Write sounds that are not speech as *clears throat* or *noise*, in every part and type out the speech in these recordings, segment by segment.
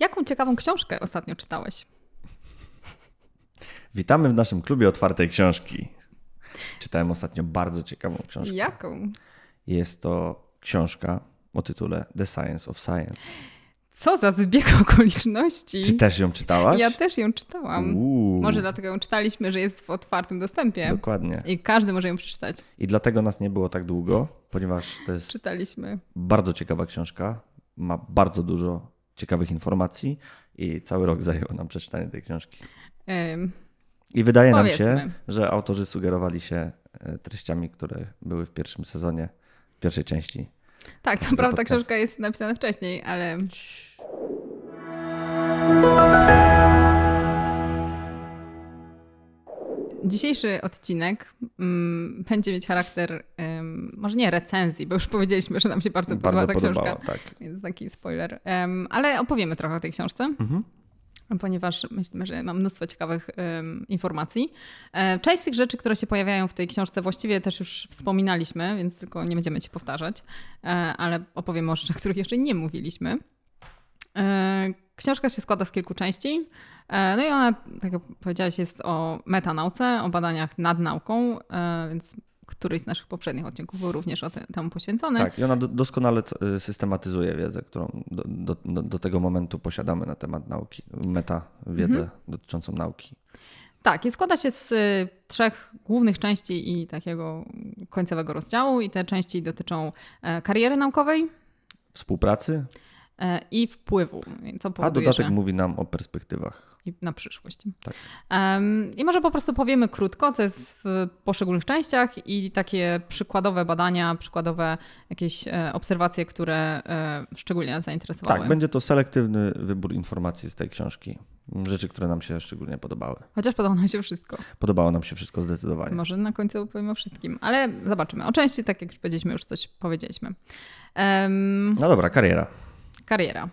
Jaką ciekawą książkę ostatnio czytałeś? Witamy w naszym klubie otwartej książki. Czytałem ostatnio bardzo ciekawą książkę. Jaką? Jest to książka o tytule The Science of Science. Co za zbieg *laughs* okoliczności. Ty też ją czytałaś? Ja też ją czytałam. Uuu. Może dlatego ją czytaliśmy, że jest w otwartym dostępie. Dokładnie. I każdy może ją przeczytać. I dlatego nas nie było tak długo, ponieważ to jest. Czytaliśmy. Bardzo ciekawa książka. Ma bardzo dużo ciekawych informacji i cały rok zajęło nam przeczytanie tej książki. Ym, I wydaje powiedzmy. nam się, że autorzy sugerowali się e, treściami, które były w pierwszym sezonie, w pierwszej części. Tak, to prawda, książka jest napisana wcześniej, ale. Dzisiejszy odcinek um, będzie mieć charakter, um, może nie recenzji, bo już powiedzieliśmy, że nam się bardzo, bardzo podoba ta książka. Tak. Więc taki spoiler. Um, ale opowiemy trochę o tej książce. Mhm ponieważ myślimy, że mam mnóstwo ciekawych informacji. E, część z tych rzeczy, które się pojawiają w tej książce, właściwie też już wspominaliśmy, więc tylko nie będziemy ci powtarzać, e, ale opowiem o rzeczach, których jeszcze nie mówiliśmy. E, książka się składa z kilku części. E, no i ona, tak jak powiedziałaś, jest o metanauce, o badaniach nad nauką, e, więc któryś z naszych poprzednich odcinków był również o tym temu poświęcony. Tak, i ona doskonale y, systematyzuje wiedzę, którą do, do, do, tego momentu posiadamy na temat nauki, meta wiedzę mhm. dotyczącą nauki. Tak, i składa się z y, trzech głównych części i takiego końcowego rozdziału, i te części dotyczą kariery naukowej, współpracy, E, i wpływu. Co powoduje, A dodatek że... mówi nam o perspektywach. I na przyszłość. Tak. Um, I może po prostu powiemy krótko, to jest w poszczególnych częściach i takie przykładowe badania, przykładowe jakieś e, obserwacje, które e, szczególnie nas zainteresowały. Tak, będzie to selektywny wybór informacji z tej książki. Rzeczy, które nam się szczególnie podobały. Chociaż podobało nam się wszystko. Podobało nam się wszystko zdecydowanie. Może na końcu powiemy o wszystkim, ale zobaczymy. O części, tak jak powiedzieliśmy, już coś powiedzieliśmy. Um... No dobra, kariera. Kariera.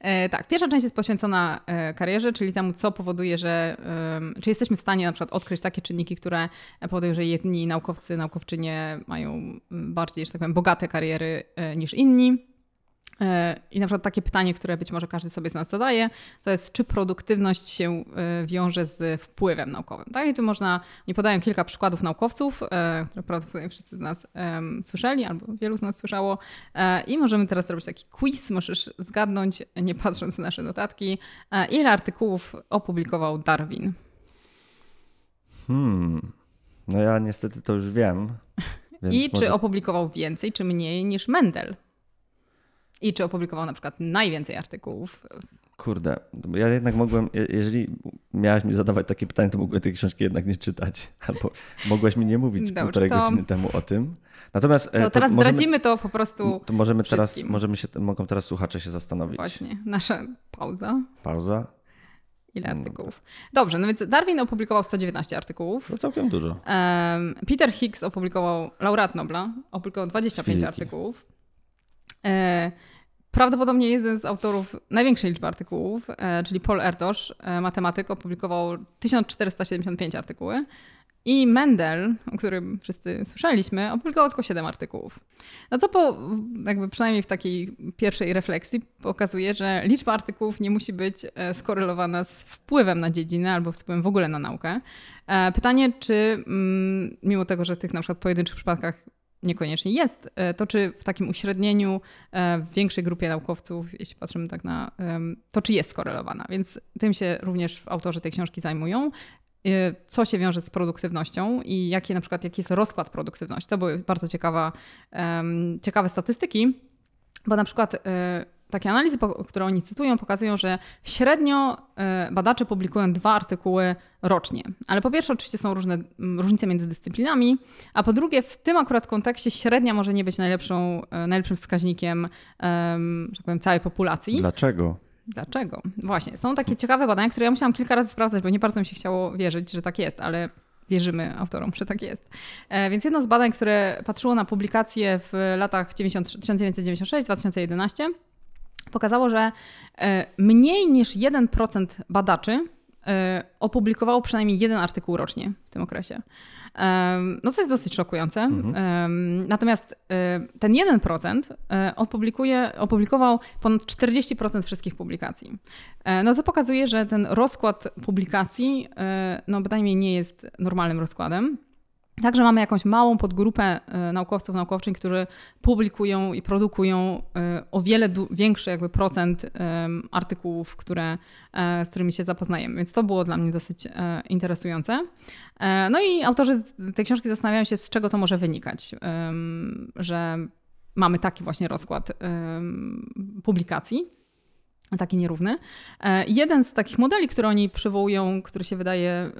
E, tak, pierwsza część jest poświęcona e, karierze, czyli temu, co powoduje, że e, czy jesteśmy w stanie na przykład odkryć takie czynniki, które powodują, że jedni naukowcy, naukowczynie mają bardziej, że tak powiem, bogate kariery e, niż inni. E, I na przykład takie pytanie, które być może każdy sobie z nas zadaje, to jest, czy produktywność się e, wiąże z wpływem naukowym. Tak? I tu można, nie podaję kilka przykładów naukowców, e, które prawdopodobnie wszyscy z nas um, słyszeli, albo wielu z nas słyszało. I możemy teraz zrobić taki quiz, możesz zgadnąć, nie patrząc na nasze notatki, ile artykułów opublikował Darwin. Hmm. No ja niestety to już wiem. *laughs* I może... czy opublikował więcej, czy mniej niż Mendel? I czy opublikował na przykład najwięcej artykułów? Kurde, ja jednak mogłem, jeżeli miałaś mi zadawać takie pytanie, to mogłem tej książki jednak nie czytać. *laughs* Albo mogłaś mi nie mówić Dobrze, półtorej to... godziny temu o tym. Natomiast. E, teraz to zdradzimy to po prostu. To możemy wszystkim. teraz, możemy się, mogą teraz słuchacze się zastanowić. Właśnie, nasza pauza. Pauza. Ile mm, artykułów? Dobrze, no więc Darwin opublikował 119 artykułów. To no całkiem dużo. Peter Higgs opublikował, laureat Nobla, opublikował 25 artykułów. E, prawdopodobnie jeden z autorów największej liczby artykułów, e, czyli Paul Erdosz, e, matematyk, opublikował 1475 artykuły. I Mendel, o którym wszyscy słyszeliśmy, opublikował tylko 7 artykułów. No co po, jakby przynajmniej w takiej pierwszej refleksji pokazuje, że liczba artykułów nie musi być skorelowana z wpływem na dziedzinę albo z wpływem w ogóle na naukę. Pytanie, czy mm, mimo tego, że w tych na przykład pojedynczych przypadkach niekoniecznie jest. E, to czy w takim uśrednieniu e, w większej grupie naukowców, jeśli patrzymy tak na to, czy jest skorelowana, więc tym się również autorzy tej książki zajmują e, co się wiąże z produktywnością i jakie na przykład jaki jest rozkład produktywności. To były bardzo ciekawa, ciekawe statystyki, bo na przykład takie analizy, które oni cytują, pokazują, że średnio y, badacze publikują dwa artykuły rocznie. Ale po pierwsze, oczywiście są różne różnice między dyscyplinami, a po drugie, w tym akurat kontekście średnia może nie być najlepszą, y, najlepszym wskaźnikiem, że tak powiem, całej populacji. Dlaczego? Dlaczego? Właśnie, są takie ciekawe badania, które ja musiałam kilka razy sprawdzać, bo nie bardzo mi się chciało wierzyć, że tak jest, ale wierzymy autorom, że tak jest. E, więc jedno z badań, które patrzyło na publikacje w latach 1996-2011, pokazało, że e, mniej niż 1% badaczy e, opublikowało przynajmniej jeden artykuł rocznie w tym okresie. E, no co jest dosyć szokujące. Mhm. Natomiast ten 1% opublikuje, opublikował ponad 40% wszystkich publikacji. No to pokazuje, że ten rozkład publikacji no bynajmniej nie jest normalnym rozkładem. Także mamy jakąś małą podgrupę e, naukowców, naukowczyń, którzy publikują i produkują e, o wiele większy jakby procent e, artykułów, które, z którymi się zapoznajemy. Więc to było dla mnie dosyć interesujące. No i autorzy tej książki zastanawiają się, z czego to może wynikać, że mamy taki właśnie rozkład publikacji taki nierówny. E, jeden z takich modeli, które oni przywołują, który się wydaje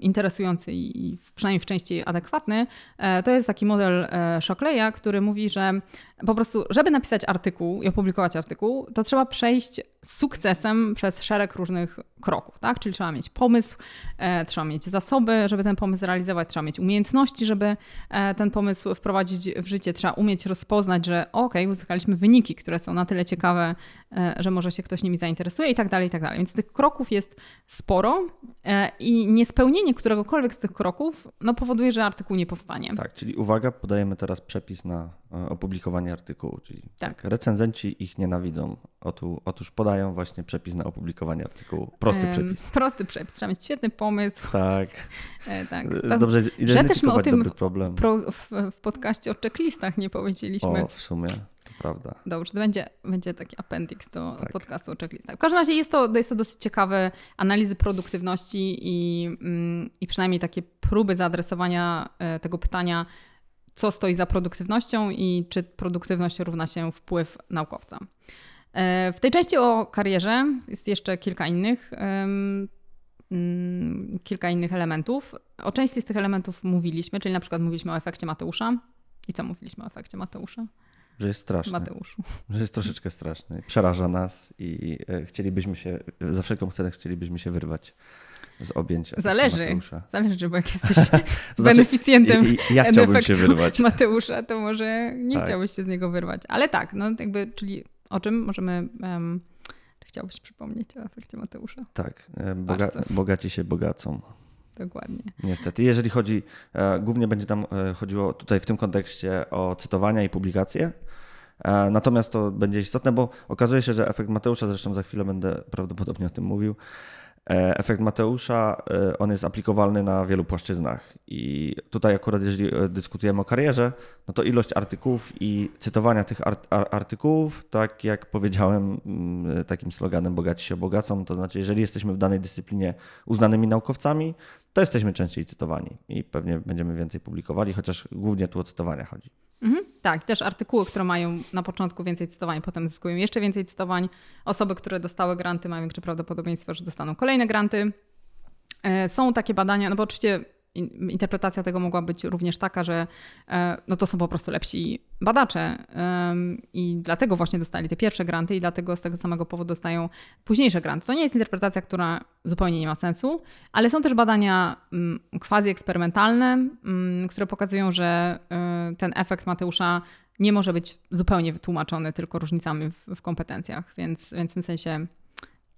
interesujący i przynajmniej w części adekwatny, e, to jest taki model e, Shockley'a, który mówi, że po prostu, żeby napisać artykuł i opublikować artykuł, to trzeba przejść z sukcesem przez szereg różnych kroków, tak? Czyli trzeba mieć pomysł, e, trzeba mieć zasoby, żeby ten pomysł realizować, trzeba mieć umiejętności, żeby e, ten pomysł wprowadzić w życie, trzeba umieć rozpoznać, że okej, okay, uzyskaliśmy wyniki, które są na tyle ciekawe, e, że może się ktoś nimi zainteresuje i tak dalej, i tak dalej. Więc tych kroków jest sporo e, i niespełnienie któregokolwiek z tych kroków no, powoduje, że artykuł nie powstanie. Tak, czyli uwaga, podajemy teraz przepis na E, opublikowanie artykułu, czyli tak. tak. recenzenci ich nienawidzą. Otu, otóż podają właśnie przepis na opublikowanie artykułu. Prosty przepis. prosty przepis, trzeba mieć świetny pomysł. Tak. *laughs* E, tak. E, to, Dobrze identyfikować o tym problem. Pro, w, w podcaście o checklistach nie powiedzieliśmy. O, w sumie. To prawda. Dobrze, to będzie, będzie taki appendix do tak. podcastu o checklistach. W każdym razie jest to, jest to dosyć ciekawe analizy produktywności i, mm, i przynajmniej takie próby zaadresowania e, tego pytania, co stoi za produktywnością i czy produktywność równa się wpływ naukowca. E, w tej części o karierze jest jeszcze kilka innych, mm, kilka innych elementów. O części z tych elementów mówiliśmy, czyli na przykład mówiliśmy o efekcie Mateusza. I co mówiliśmy o efekcie Mateusza? Że jest straszny. Mateuszu. Że jest troszeczkę straszny. Przeraża nas i e, chcielibyśmy się, za wszelką cenę chcielibyśmy się wyrwać z objęcia Zależy, Mateusza. zależy, bo jak *laughs* jesteś znaczy, beneficjentem ja, ja chciałbym się wyrwać. Mateusza, to może nie tak. chciałbyś się z niego wyrwać. Ale tak, no jakby, czyli o czym możemy... Um, chciałbyś przypomnieć o efekcie Mateusza? Tak, e, boga, bogaci się bogacą. Dokładnie. Niestety, jeżeli chodzi, e, głównie będzie tam e, chodziło tutaj w tym kontekście o cytowania i publikacje. Natomiast to będzie istotne, bo okazuje się, że efekt Mateusza, zresztą za chwilę będę prawdopodobnie o tym mówił, E, efekt Mateusza, e, on jest aplikowalny na wielu płaszczyznach i tutaj akurat jeżeli e, dyskutujemy o karierze, no to ilość artykułów i cytowania tych artykułów, tak jak powiedziałem mm, takim sloganem bogaci się bogacą, to znaczy jeżeli jesteśmy w danej dyscyplinie uznanymi naukowcami, to jesteśmy częściej cytowani i pewnie będziemy więcej publikowali, chociaż głównie tu o cytowania chodzi. Mhm, tak, też artykuły, które mają na początku więcej cytowań, potem zyskują jeszcze więcej cytowań. Osoby, które dostały granty, mają większe prawdopodobieństwo, że dostaną kolejne granty. E, są takie badania, no bo oczywiście interpretacja tego mogła być również taka, że e, no to są po prostu lepsi badacze i dlatego właśnie dostali te pierwsze granty i dlatego z tego samego powodu dostają późniejsze granty. To nie jest interpretacja, która zupełnie nie ma sensu, ale są też badania mm, quasi eksperymentalne, mm, które pokazują, że e, ten efekt Mateusza nie może być zupełnie wytłumaczony tylko różnicami w, kompetencjach, więc, więc w tym sensie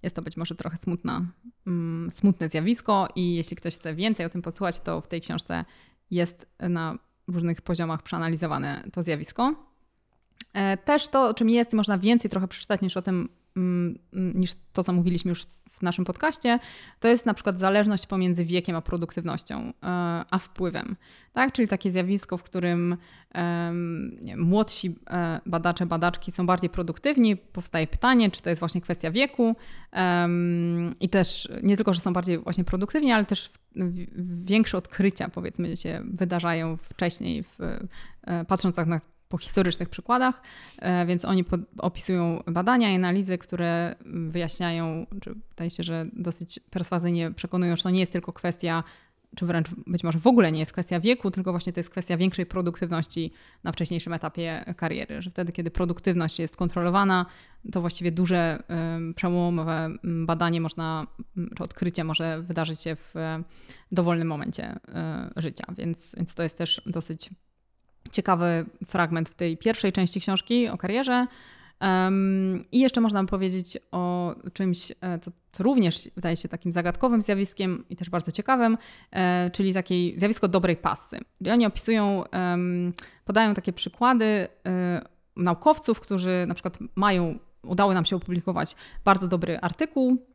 jest to być może trochę smutna, mm, smutne zjawisko i jeśli ktoś chce więcej o tym posłuchać, to w tej książce jest na różnych poziomach przeanalizowane to zjawisko. E, też to, o czym jest, można więcej trochę przeczytać niż o tym Mm, mm, niż to, co mówiliśmy już w naszym podcaście, to jest na przykład zależność pomiędzy wiekiem a produktywnością, e, a wpływem. Tak? Czyli takie zjawisko, w którym wiem, młodsi e, badacze, badaczki są bardziej produktywni, powstaje pytanie, czy to jest właśnie kwestia wieku i też nie tylko, że są bardziej właśnie produktywni, ale też większe odkrycia powiedzmy się wydarzają wcześniej, w, e, patrząc tak na po historycznych przykładach, e, więc oni pod, opisują badania i analizy, które wyjaśniają, czy wydaje się, że dosyć perswazyjnie przekonują, że to nie jest tylko kwestia, czy wręcz być może w ogóle nie jest kwestia wieku, tylko właśnie to jest kwestia większej produktywności na wcześniejszym etapie kariery, że wtedy, kiedy produktywność jest kontrolowana, to właściwie duże przełomowe badanie można, czy odkrycie może wydarzyć się w e, dowolnym momencie e, życia, więc, więc to jest też dosyć ciekawy fragment w tej pierwszej części książki o karierze. Um, I jeszcze można by powiedzieć o czymś, co, e, co, również wydaje się takim zagadkowym zjawiskiem i też bardzo ciekawym, e, czyli takie zjawisko dobrej pasy. I oni opisują, um, podają takie przykłady e, naukowców, którzy na przykład mają, udało nam się opublikować bardzo dobry artykuł,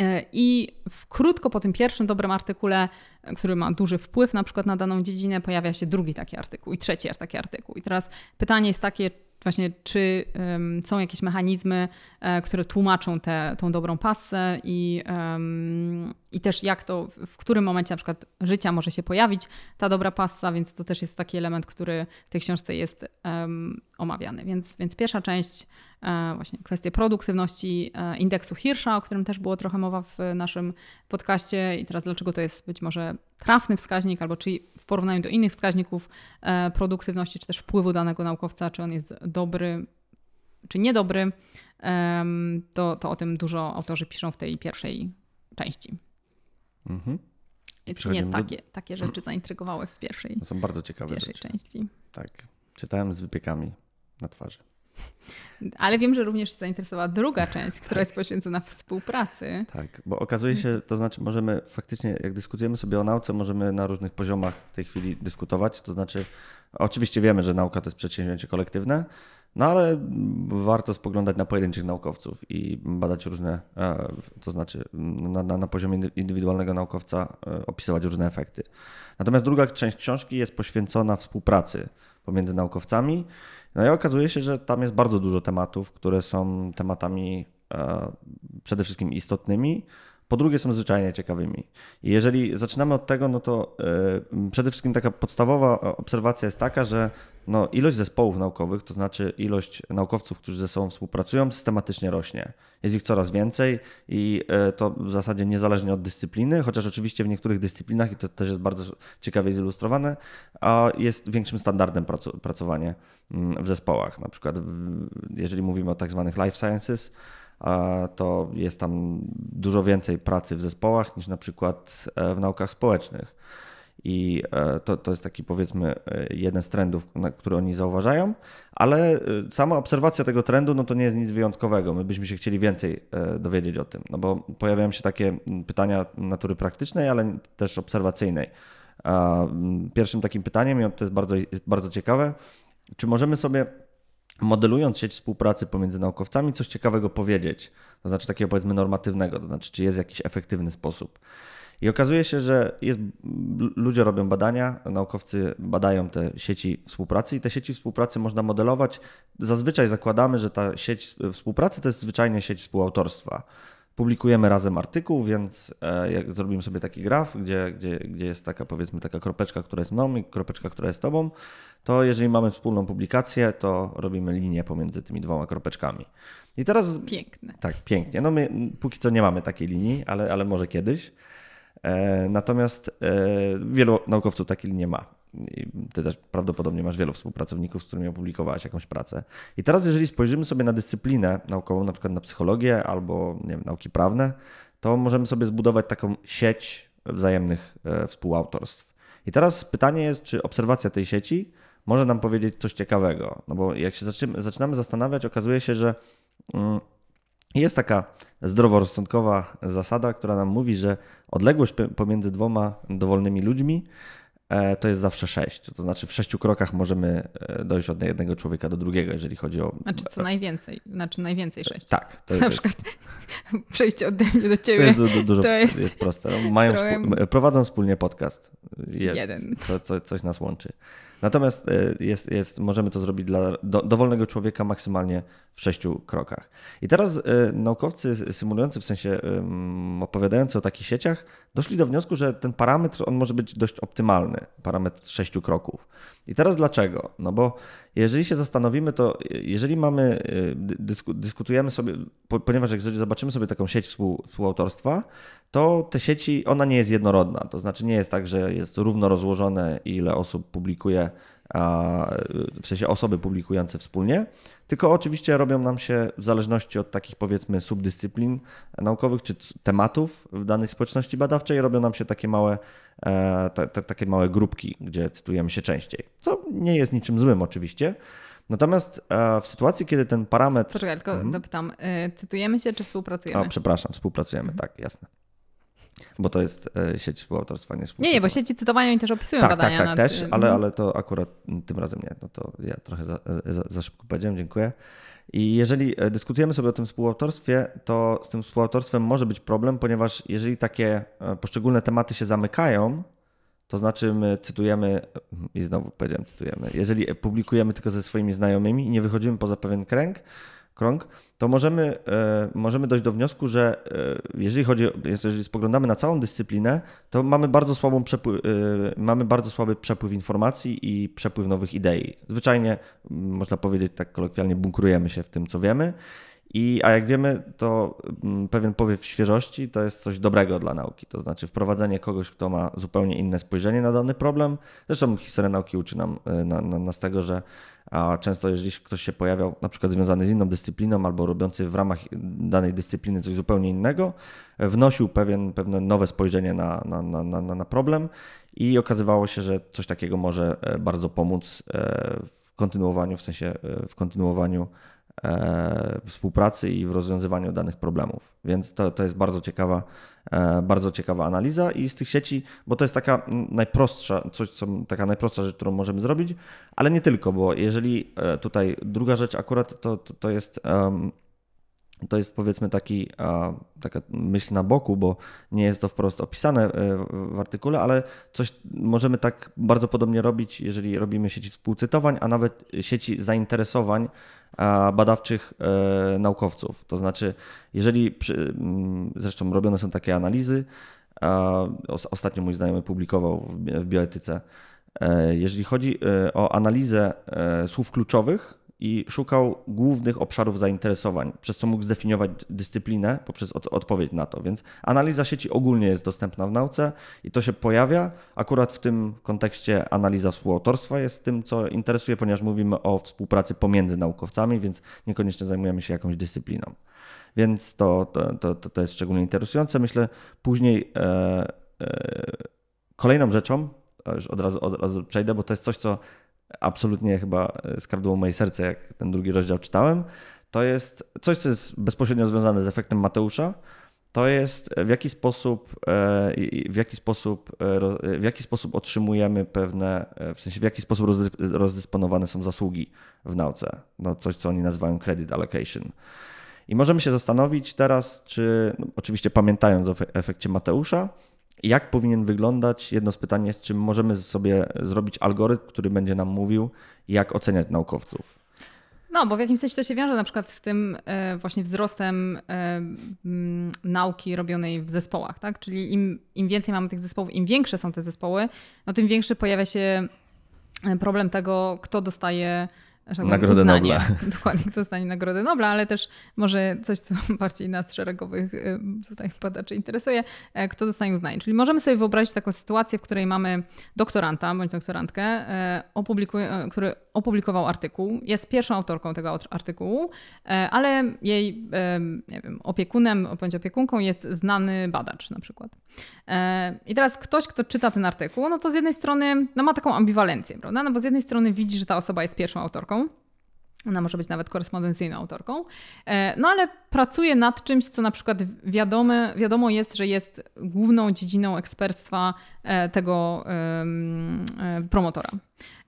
e, i krótko po tym pierwszym dobrym artykule który ma duży wpływ na przykład na daną dziedzinę, pojawia się drugi taki artykuł i trzeci taki artykuł. I teraz pytanie jest takie, właśnie czy um, są jakieś mechanizmy, e, które tłumaczą tę tą dobrą pasę i, um, i też jak to, w którym momencie na przykład życia może się pojawić ta dobra pasa, więc to też jest taki element, który w tej książce jest um, omawiany. Więc, więc pierwsza część, e, właśnie kwestie produktywności e, indeksu Hirsza, o którym też było trochę mowa w naszym podcaście i teraz dlaczego to jest być może trafny wskaźnik, albo czy w porównaniu do innych wskaźników e, produktywności, czy też wpływu danego naukowca, czy on jest dobry, czy niedobry, to, to o tym dużo autorzy piszą w tej pierwszej części. Mhm. Więc takie, do... takie rzeczy mhm. zaintrygowały w pierwszej, Są bardzo ciekawe pierwszej rzeczy. części. Tak. Czytałem z wypiekami na twarzy. Ale wiem, że również się zainteresowała druga część, która jest poświęcona współpracy. Tak, bo okazuje się, to znaczy możemy faktycznie, jak dyskutujemy sobie o nauce, możemy na różnych poziomach w tej chwili dyskutować. To znaczy, oczywiście wiemy, że nauka to jest przedsięwzięcie kolektywne, no ale warto spoglądać na pojedynczych naukowców i badać różne, e, to znaczy na, na, na, poziomie indywidualnego naukowca e, opisywać różne efekty. Natomiast druga część książki jest poświęcona współpracy pomiędzy naukowcami no i okazuje się, że tam jest bardzo dużo tematów, które są tematami e, przede wszystkim istotnymi, po drugie są zwyczajnie ciekawymi. I jeżeli zaczynamy od tego, no to e, przede wszystkim taka podstawowa e, obserwacja jest taka, że no, ilość zespołów naukowych, to znaczy ilość naukowców, którzy ze sobą współpracują, systematycznie rośnie. Jest ich coraz więcej i e, to w zasadzie niezależnie od dyscypliny, chociaż oczywiście w niektórych dyscyplinach, i to też jest bardzo ciekawie zilustrowane, a jest większym standardem pracowanie mm, w zespołach. Na przykład, jeżeli mówimy o tak zwanych life sciences, to jest tam dużo więcej pracy w zespołach niż na przykład e, w naukach społecznych i e, to, to jest taki powiedzmy e, jeden z trendów, który oni zauważają, ale e, sama obserwacja tego trendu no to nie jest nic wyjątkowego. My byśmy się chcieli więcej dowiedzieć o tym, no bo pojawiają się takie mm, pytania natury praktycznej, ale też obserwacyjnej. Mm, pierwszym takim pytaniem, i to jest bardzo, bardzo ciekawe, czy możemy sobie modelując sieć współpracy pomiędzy naukowcami coś ciekawego powiedzieć, to znaczy takiego powiedzmy normatywnego, to znaczy czy jest jakiś efektywny sposób. I okazuje się, że jest, ludzie robią badania, naukowcy badają te sieci współpracy i te sieci współpracy można modelować. Zazwyczaj zakładamy, że ta sieć współpracy to jest zwyczajnie sieć współautorstwa. Publikujemy razem artykuł, więc e, jak zrobimy sobie taki graf, gdzie, gdzie, gdzie jest taka powiedzmy taka kropeczka, która jest mną i kropeczka, która jest tobą, to jeżeli mamy wspólną publikację, to robimy linię pomiędzy tymi dwoma kropeczkami. I teraz... Piękne. Tak, pięknie. No my póki co nie mamy takiej linii, ale, ale może kiedyś. E, natomiast e, wielu naukowców takiej nie ma. Ty też prawdopodobnie masz wielu współpracowników, z którymi opublikowałaś jakąś pracę. I teraz, jeżeli spojrzymy sobie na dyscyplinę naukową, na przykład na psychologię albo nie wiem, nauki prawne, to możemy sobie zbudować taką sieć wzajemnych e, współautorstw. I teraz pytanie jest, czy obserwacja tej sieci może nam powiedzieć coś ciekawego. No bo jak się zaczynamy, zaczynamy zastanawiać, okazuje się, że mm, jest taka zdroworozsądkowa zasada, która nam mówi, że odległość pomiędzy dwoma dowolnymi ludźmi e, to jest zawsze sześć. To znaczy w sześciu krokach możemy e, dojść od jednego człowieka do drugiego, jeżeli chodzi o... Znaczy co najwięcej, znaczy najwięcej e, sześć. Tak. To, Na przykład jest... *laughs* przejście ode mnie do ciebie. To jest, du- du- dużo, to jest... jest proste. No, mają trochę... Prowadzą wspólnie podcast. Jest. Jeden. To, co, coś nas łączy. Natomiast e, jest, jest, możemy to zrobić dla do, dowolnego człowieka maksymalnie w sześciu krokach. I teraz e, naukowcy symulujący, w sensie opowiadający o takich sieciach, doszli do wniosku, że ten parametr on może być dość optymalny, parametr sześciu kroków. I teraz dlaczego? No bo jeżeli się zastanowimy, to e, jeżeli mamy, e, dysku, dyskutujemy sobie, ponieważ jak zobaczymy sobie taką sieć współautorstwa, to te sieci, ona nie jest jednorodna. To znaczy nie jest tak, że jest równo rozłożone, ile osób publikuje, a, w sensie osoby publikujące wspólnie, tylko oczywiście robią nam się w zależności od takich powiedzmy subdyscyplin naukowych czy tematów w danej społeczności badawczej, robią nam się takie małe E, te, te, takie małe grupki, gdzie cytujemy się częściej. Co nie jest niczym złym oczywiście. Natomiast e, w sytuacji, kiedy ten parametr. Poczekaj, tylko mhm. dopytam. E, cytujemy się czy współpracujemy? O, przepraszam, współpracujemy, mhm. tak, jasne. Bo to jest sieć współautorstwa, nie Nie, nie, bo sieci cytowania oni też opisują tak, badania. Tak, tak, nad... też, y, ale, mhm. ale to akurat mm, tym razem nie. No to ja trochę za, za, za szybko powiedziałem, dziękuję. I jeżeli e, dyskutujemy sobie o tym współautorstwie, to z tym współautorstwem może być problem, ponieważ jeżeli takie e, poszczególne tematy się zamykają, to znaczy my cytujemy, i znowu powiedziałem cytujemy, jeżeli publikujemy tylko ze swoimi znajomymi i nie wychodzimy poza pewien kręg, krąg, to możemy, e, możemy dojść do wniosku, że e, jeżeli chodzi, jeżeli spoglądamy na całą dyscyplinę, to mamy bardzo, słabą e, mamy bardzo słaby przepływ informacji i przepływ nowych idei. Zwyczajnie, można powiedzieć tak kolokwialnie, bunkrujemy się w tym, co wiemy. I, a jak wiemy, to pewien powiew świeżości to jest coś dobrego dla nauki. To znaczy wprowadzenie kogoś, kto ma zupełnie inne spojrzenie na dany problem. Zresztą historia nauki uczy nam, na, na, nas tego, że a często jeżeli ktoś się pojawiał na przykład związany z inną dyscypliną albo robiący w ramach danej dyscypliny coś zupełnie innego, wnosił pewien, pewne nowe spojrzenie na, na, na, na, na problem i okazywało się, że coś takiego może e, bardzo pomóc e, w kontynuowaniu, w sensie e, w kontynuowaniu E, współpracy i w rozwiązywaniu danych problemów. Więc to, to jest bardzo ciekawa, e, bardzo ciekawa analiza i z tych sieci, bo to jest taka najprostsza, coś, co, taka najprostsza rzecz, którą możemy zrobić, ale nie tylko, bo jeżeli e, tutaj druga rzecz akurat to, to, to jest. Um, to jest powiedzmy taki, taka myśl na boku, bo nie jest to wprost opisane e, w artykule, ale coś możemy tak bardzo podobnie robić, jeżeli robimy sieci współcytowań, a nawet sieci zainteresowań badawczych e, naukowców. To znaczy, jeżeli przy, mm, zresztą robione są takie analizy, ostatnio mój znajomy publikował w bioetyce, e, jeżeli chodzi o analizę słów kluczowych, i szukał głównych obszarów zainteresowań, przez co mógł zdefiniować dyscyplinę poprzez od, odpowiedź na to. Więc analiza sieci ogólnie jest dostępna w nauce i to się pojawia. Akurat w tym kontekście analiza współautorstwa jest tym, co interesuje, ponieważ mówimy o współpracy pomiędzy naukowcami, więc niekoniecznie zajmujemy się jakąś dyscypliną. Więc to, to, to, to jest szczególnie interesujące. Myślę później e, e, kolejną rzeczą, już od razu, od razu przejdę, bo to jest coś, co absolutnie chyba e, skradło moje serce, jak ten drugi rozdział czytałem, to jest coś, co jest bezpośrednio związane z efektem Mateusza. To jest e, w jaki sposób, e, w jaki sposób, w jaki sposób otrzymujemy pewne, w sensie w jaki sposób rozdysponowane są zasługi w nauce. No coś, co oni nazywają credit allocation. I możemy się zastanowić teraz, czy no oczywiście pamiętając o efekcie Mateusza, jak powinien wyglądać? Jedno z pytań jest, czy możemy sobie zrobić algorytm, który będzie nam mówił, jak oceniać naukowców? No, bo w jakimś sensie to się wiąże na przykład z tym e, właśnie wzrostem e, nauki robionej w zespołach, tak? Czyli im, im więcej mamy tych zespołów, im większe są te zespoły, no tym większy pojawia się e, problem tego, kto dostaje Nagrodę uznanie, Nobla. *laughs* Dokładnie, kto zostanie Nagrodę Nobla, ale też może coś, co *laughs* bardziej nas szeregowych y, tutaj badaczy interesuje, e, kto zostanie uznany. Czyli możemy sobie wyobrazić taką sytuację, w której mamy doktoranta bądź doktorantkę, e, e, który opublikował artykuł. Jest pierwszą autorką tego artykułu, e, ale jej e, nie wiem, opiekunem bądź opiekunką jest znany badacz na przykład. E, I teraz ktoś, kto czyta ten artykuł, no to z jednej strony no ma taką ambiwalencję, prawda? No bo z jednej strony widzi, że ta osoba jest pierwszą autorką, ona może być nawet korespondencyjną autorką, no ale pracuje nad czymś, co na przykład wiadomo jest, że jest główną dziedziną ekspertstwa tego promotora.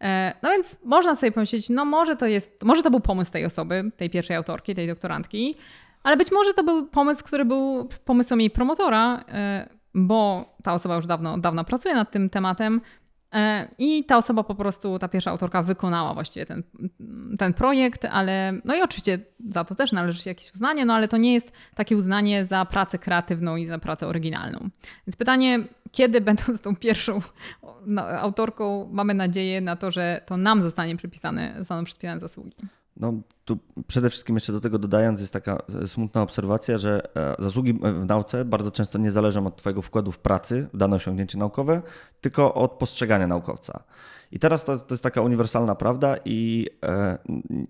E, no więc można sobie pomyśleć, no może to jest, może to był pomysł tej osoby, tej pierwszej autorki, tej doktorantki, ale być może to był pomysł, który był pomysłem jej promotora, e, bo ta osoba już dawno, od dawna pracuje nad tym tematem, e, i ta osoba po prostu, ta pierwsza autorka wykonała właściwie ten, ten projekt, ale no i oczywiście za to też należy się jakieś uznanie, no ale to nie jest takie uznanie za pracę kreatywną i za pracę oryginalną. Więc pytanie, kiedy *laughs* będąc tą pierwszą no, autorką, mamy nadzieję na to, że to nam zostanie przypisane, zostaną przypisane zasługi. No, tu przede wszystkim jeszcze do tego dodając, jest taka smutna obserwacja, że e, zasługi e, w nauce bardzo często nie zależą od Twojego wkładu w pracy, w dane osiągnięcie naukowe, tylko od postrzegania naukowca. I teraz to, to jest taka uniwersalna prawda, i e,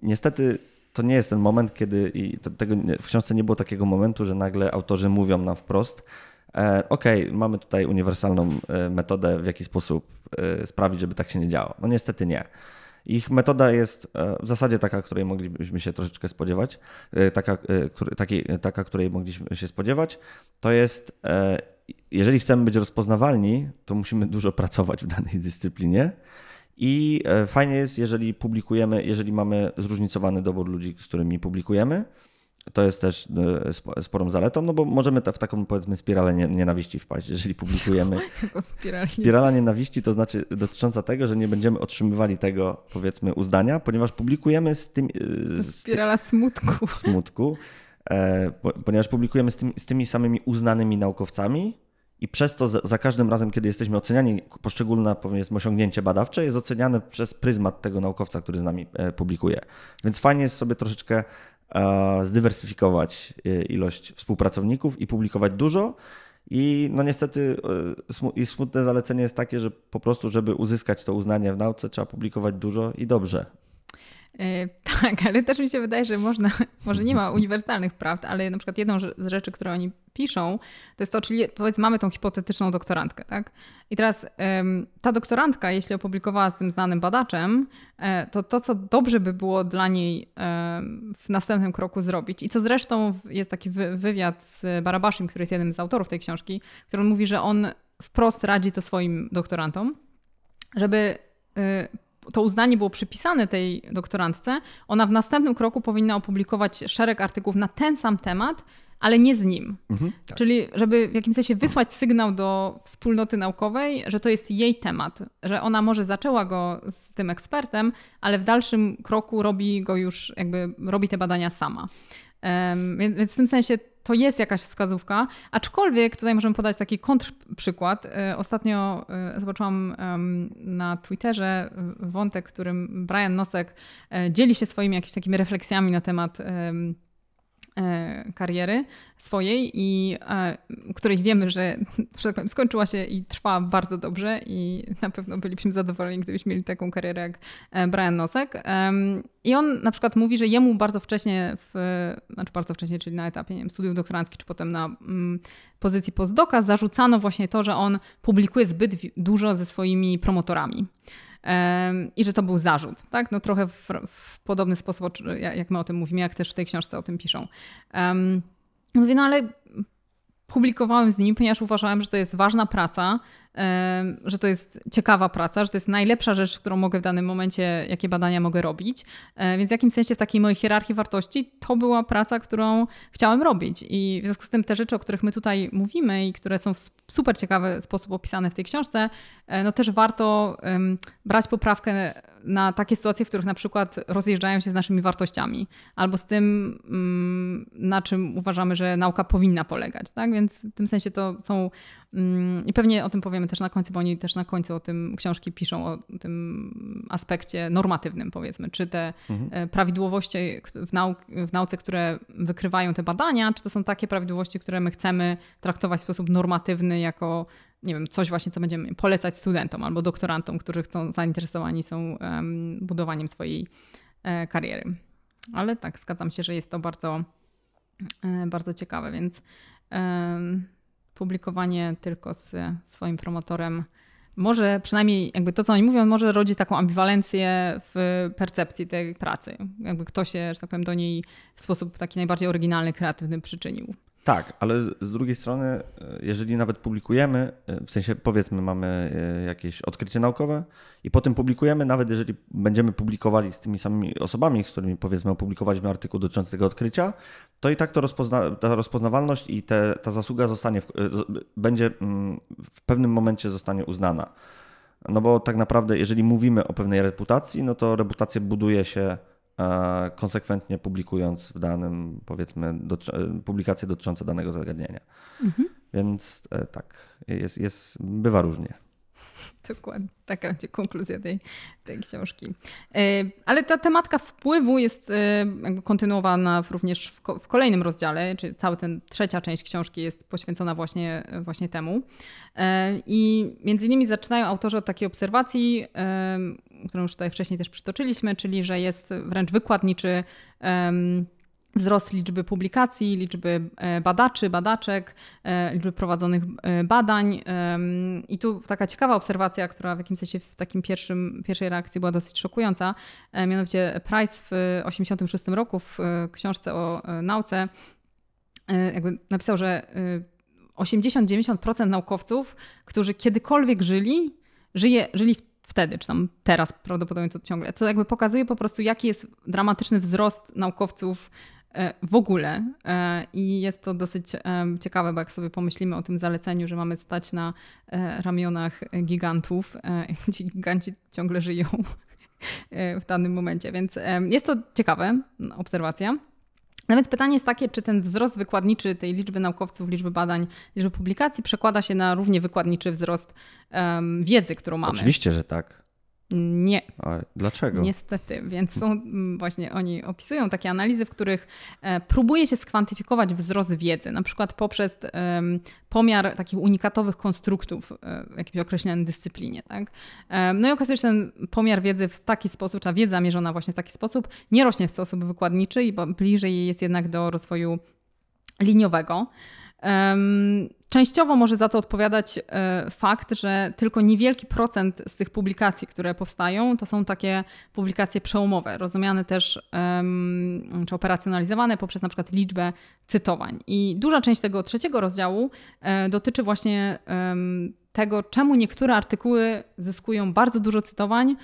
niestety to nie jest ten moment, kiedy i to, tego, w książce nie było takiego momentu, że nagle autorzy mówią nam wprost, E, OK, mamy tutaj uniwersalną e, metodę, w jaki sposób e, sprawić, żeby tak się nie działo. No niestety nie. Ich metoda jest w zasadzie taka, której moglibyśmy się troszeczkę spodziewać, taka, taki, taka której mogliśmy się spodziewać. To jest, jeżeli chcemy być rozpoznawalni, to musimy dużo pracować w danej dyscyplinie. I fajnie jest, jeżeli publikujemy, jeżeli mamy zróżnicowany dobór ludzi, z którymi publikujemy, to jest też e, sporą zaletą, no bo możemy w taką powiedzmy spiralę nienawiści wpaść, jeżeli publikujemy. *laughs* Spirala nienawiści to znaczy dotycząca tego, że nie będziemy otrzymywali tego powiedzmy uznania, ponieważ publikujemy z tym. E, spirala smutku. *laughs* Smutku, e, ponieważ publikujemy z, tymi, z tymi samymi uznanymi naukowcami, i przez to za, każdym razem, kiedy jesteśmy oceniani, poszczególne powiedzmy osiągnięcie badawcze jest oceniane przez pryzmat tego naukowca, który z nami publikuje. Więc fajnie jest sobie troszeczkę E, zdywersyfikować e, ilość współpracowników i publikować dużo. I no niestety e, i smutne zalecenie jest takie, że po prostu, żeby uzyskać to uznanie w nauce, trzeba publikować dużo i dobrze. E, *laughs* tak, ale też mi się wydaje, że można, *laughs* może nie ma uniwersalnych prawd, ale na przykład jedną z rzeczy, które oni piszą, to jest to, czyli powiedzmy mamy tą hipotetyczną doktorantkę, tak? I teraz ta doktorantka, jeśli opublikowała z tym znanym badaczem, e, to to, co dobrze by było dla niej w następnym kroku zrobić i co zresztą jest taki wywiad z Barabaszem, który jest jednym z autorów tej książki, który mówi, że on wprost radzi to swoim doktorantom, żeby y, to uznanie było przypisane tej doktorantce, ona w następnym kroku powinna opublikować szereg artykułów na ten sam temat, ale nie z nim. Mhm, tak. Czyli, żeby w jakimś sensie wysłać sygnał do wspólnoty naukowej, że to jest jej temat, że ona może zaczęła go z tym ekspertem, ale w dalszym kroku robi go już, jakby robi te badania sama. Um, więc w tym sensie to jest jakaś wskazówka, aczkolwiek tutaj możemy podać taki kontrprzykład. E, ostatnio e, zobaczyłam na Twitterze wątek, w którym Brian Nosek e, dzieli się swoimi jakimiś takimi refleksjami na temat E, kariery swojej i e, której wiemy, że, że tak skończyła się i trwa bardzo dobrze i na pewno bylibyśmy zadowoleni, gdybyśmy mieli taką karierę jak e, Brian Nosek. I on na przykład mówi, że jemu bardzo wcześnie, w, znaczy bardzo wcześnie, czyli na etapie nie wiem, studiów doktoranckich, czy potem na mm, pozycji postdoka, zarzucano właśnie to, że on publikuje zbyt dużo ze swoimi promotorami i że to był zarzut. Tak? No trochę w, w podobny sposób, jak my o tym mówimy, jak też w tej książce o tym piszą. Um, mówię, no ale publikowałem z nimi, ponieważ uważałem, że to jest ważna praca, że to jest ciekawa praca, że to jest najlepsza rzecz, którą mogę w danym momencie, jakie badania mogę robić. E, więc w jakimś sensie w takiej mojej hierarchii wartości to była praca, którą chciałem robić. I w związku z tym te rzeczy, o których my tutaj mówimy i które są w super ciekawy sposób opisane w tej książce, e, no też warto brać poprawkę na takie sytuacje, w których na przykład rozjeżdżają się z naszymi wartościami albo z tym, mm, na czym uważamy, że nauka powinna polegać. Tak? Więc w tym sensie to są Mm, I pewnie o tym powiemy też na końcu, bo oni też na końcu o tym książki piszą, o tym aspekcie normatywnym, powiedzmy. Czy te mhm. E, prawidłowości w, nau w nauce, które wykrywają te badania, czy to są takie prawidłowości, które my chcemy traktować w sposób normatywny jako nie wiem, coś właśnie, co będziemy polecać studentom albo doktorantom, którzy chcą, zainteresowani są um, budowaniem swojej e, kariery. Ale tak, zgadzam się, że jest to bardzo, e, bardzo ciekawe, więc. E, publikowanie tylko z swoim promotorem może przynajmniej jakby to, co oni mówią, może rodzi taką ambiwalencję w percepcji tej pracy. Jakby kto się, że tak powiem, do niej w sposób taki najbardziej oryginalny, kreatywny przyczynił. Tak, ale z drugiej strony, e, jeżeli nawet publikujemy, e, w sensie powiedzmy, mamy e, jakieś odkrycie naukowe i potem publikujemy, nawet jeżeli będziemy publikowali z tymi samymi osobami, z którymi powiedzmy opublikowaliśmy artykuł dotyczący tego odkrycia, to i tak to rozpozna ta rozpoznawalność i te, ta zasługa zostanie, w, będzie mm, w pewnym momencie zostanie uznana. No bo tak naprawdę, jeżeli mówimy o pewnej reputacji, no to reputację buduje się E, konsekwentnie publikując w danym, powiedzmy, dotr- e, publikacje dotyczące danego zagadnienia. Mhm. Więc e, tak, jest, jest, bywa różnie. *laughs* Dokładnie. Taka będzie konkluzja tej, tej książki. E, ale ta tematka wpływu jest e, kontynuowana również w, w kolejnym rozdziale, czyli cała ten trzecia część książki jest poświęcona właśnie, właśnie temu. E, I między innymi zaczynają autorzy od takiej obserwacji, którą już tutaj wcześniej też przytoczyliśmy, czyli że jest wręcz wykładniczy. Um, wzrost liczby publikacji, liczby e, badaczy, badaczek, e, liczby prowadzonych e, badań. I tu taka ciekawa obserwacja, która w jakimś sensie w takim pierwszym, pierwszej reakcji była dosyć szokująca. Mianowicie Price w 86 roku w książce o nauce jakby napisał, że 80-90% naukowców, którzy kiedykolwiek żyli, żyje, żyli wtedy, czy tam teraz prawdopodobnie to ciągle. To jakby pokazuje po prostu, jaki jest dramatyczny wzrost naukowców E, w ogóle. E, I jest to dosyć e, ciekawe, bo jak sobie pomyślimy o tym zaleceniu, że mamy stać na ramionach gigantów, *laughs* ci giganci ciągle żyją *laughs* w danym momencie, więc jest to ciekawe no, obserwacja. No więc pytanie jest takie, czy ten wzrost wykładniczy tej liczby naukowców, liczby badań, liczby publikacji przekłada się na równie wykładniczy wzrost um, wiedzy, którą mamy? Oczywiście, że tak. Nie. A dlaczego? Niestety, więc są, mm, właśnie oni opisują takie analizy, w których e, próbuje się skwantyfikować wzrost wiedzy, na przykład poprzez pomiar takich unikatowych konstruktów e, w jakiejś określonej dyscyplinie. Tak? No i okazuje się, że ten pomiar wiedzy w taki sposób, czy ta wiedza mierzona właśnie w taki sposób, nie rośnie w osoby wykładniczy bo bliżej jest jednak do rozwoju liniowego. Um, Częściowo może za to odpowiadać e, fakt, że tylko niewielki procent z tych publikacji, które powstają, to są takie publikacje przełomowe, rozumiane też czy operacjonalizowane poprzez na przykład liczbę cytowań. I duża część tego trzeciego rozdziału e, dotyczy właśnie tego, czemu niektóre artykuły zyskują bardzo dużo cytowań,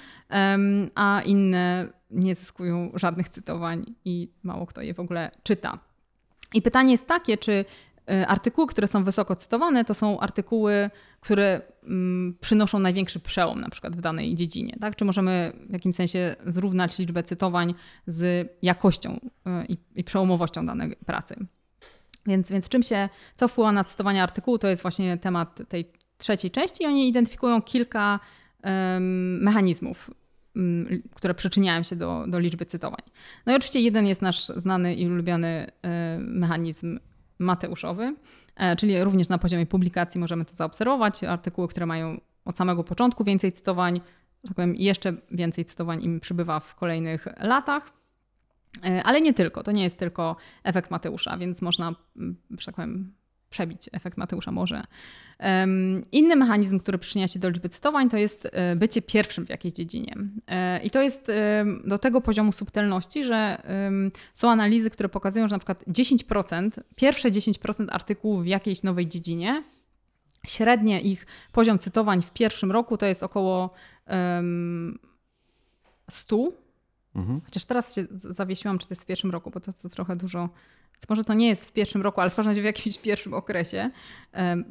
a inne nie zyskują żadnych cytowań i mało kto je w ogóle czyta. I pytanie jest takie, czy E, artykuły, które są wysoko cytowane, to są artykuły, które mm, przynoszą największy przełom na przykład w danej dziedzinie. Tak? Czy możemy w jakimś sensie zrównać liczbę cytowań z jakością e, i, przełomowością danej pracy? Więc, więc czym się, co wpływa na cytowanie artykułu, to jest właśnie temat tej trzeciej części i oni identyfikują kilka um, mechanizmów, um, które przyczyniają się do, do liczby cytowań. No i oczywiście jeden jest nasz znany i ulubiony um, mechanizm Mateuszowy, e, czyli również na poziomie publikacji możemy to zaobserwować. Artykuły, które mają od samego początku więcej cytowań, tak powiem, jeszcze więcej cytowań im przybywa w kolejnych latach. E, ale nie tylko, to nie jest tylko efekt Mateusza, więc można, mm, że tak powiem, przebić efekt Mateusza może. Inny mechanizm, który przyczynia się do liczby cytowań, to jest e, bycie pierwszym w jakiejś dziedzinie. E, I to jest do tego poziomu subtelności, że są analizy, które pokazują, że na przykład 10%, pierwsze 10% artykułów w jakiejś nowej dziedzinie, średnie ich poziom cytowań w pierwszym roku to jest około 100 mhm. Chociaż teraz się zawiesiłam, czy to jest w pierwszym roku, bo to, jest trochę dużo więc może to nie jest w pierwszym roku, ale w każdym razie w jakimś pierwszym okresie.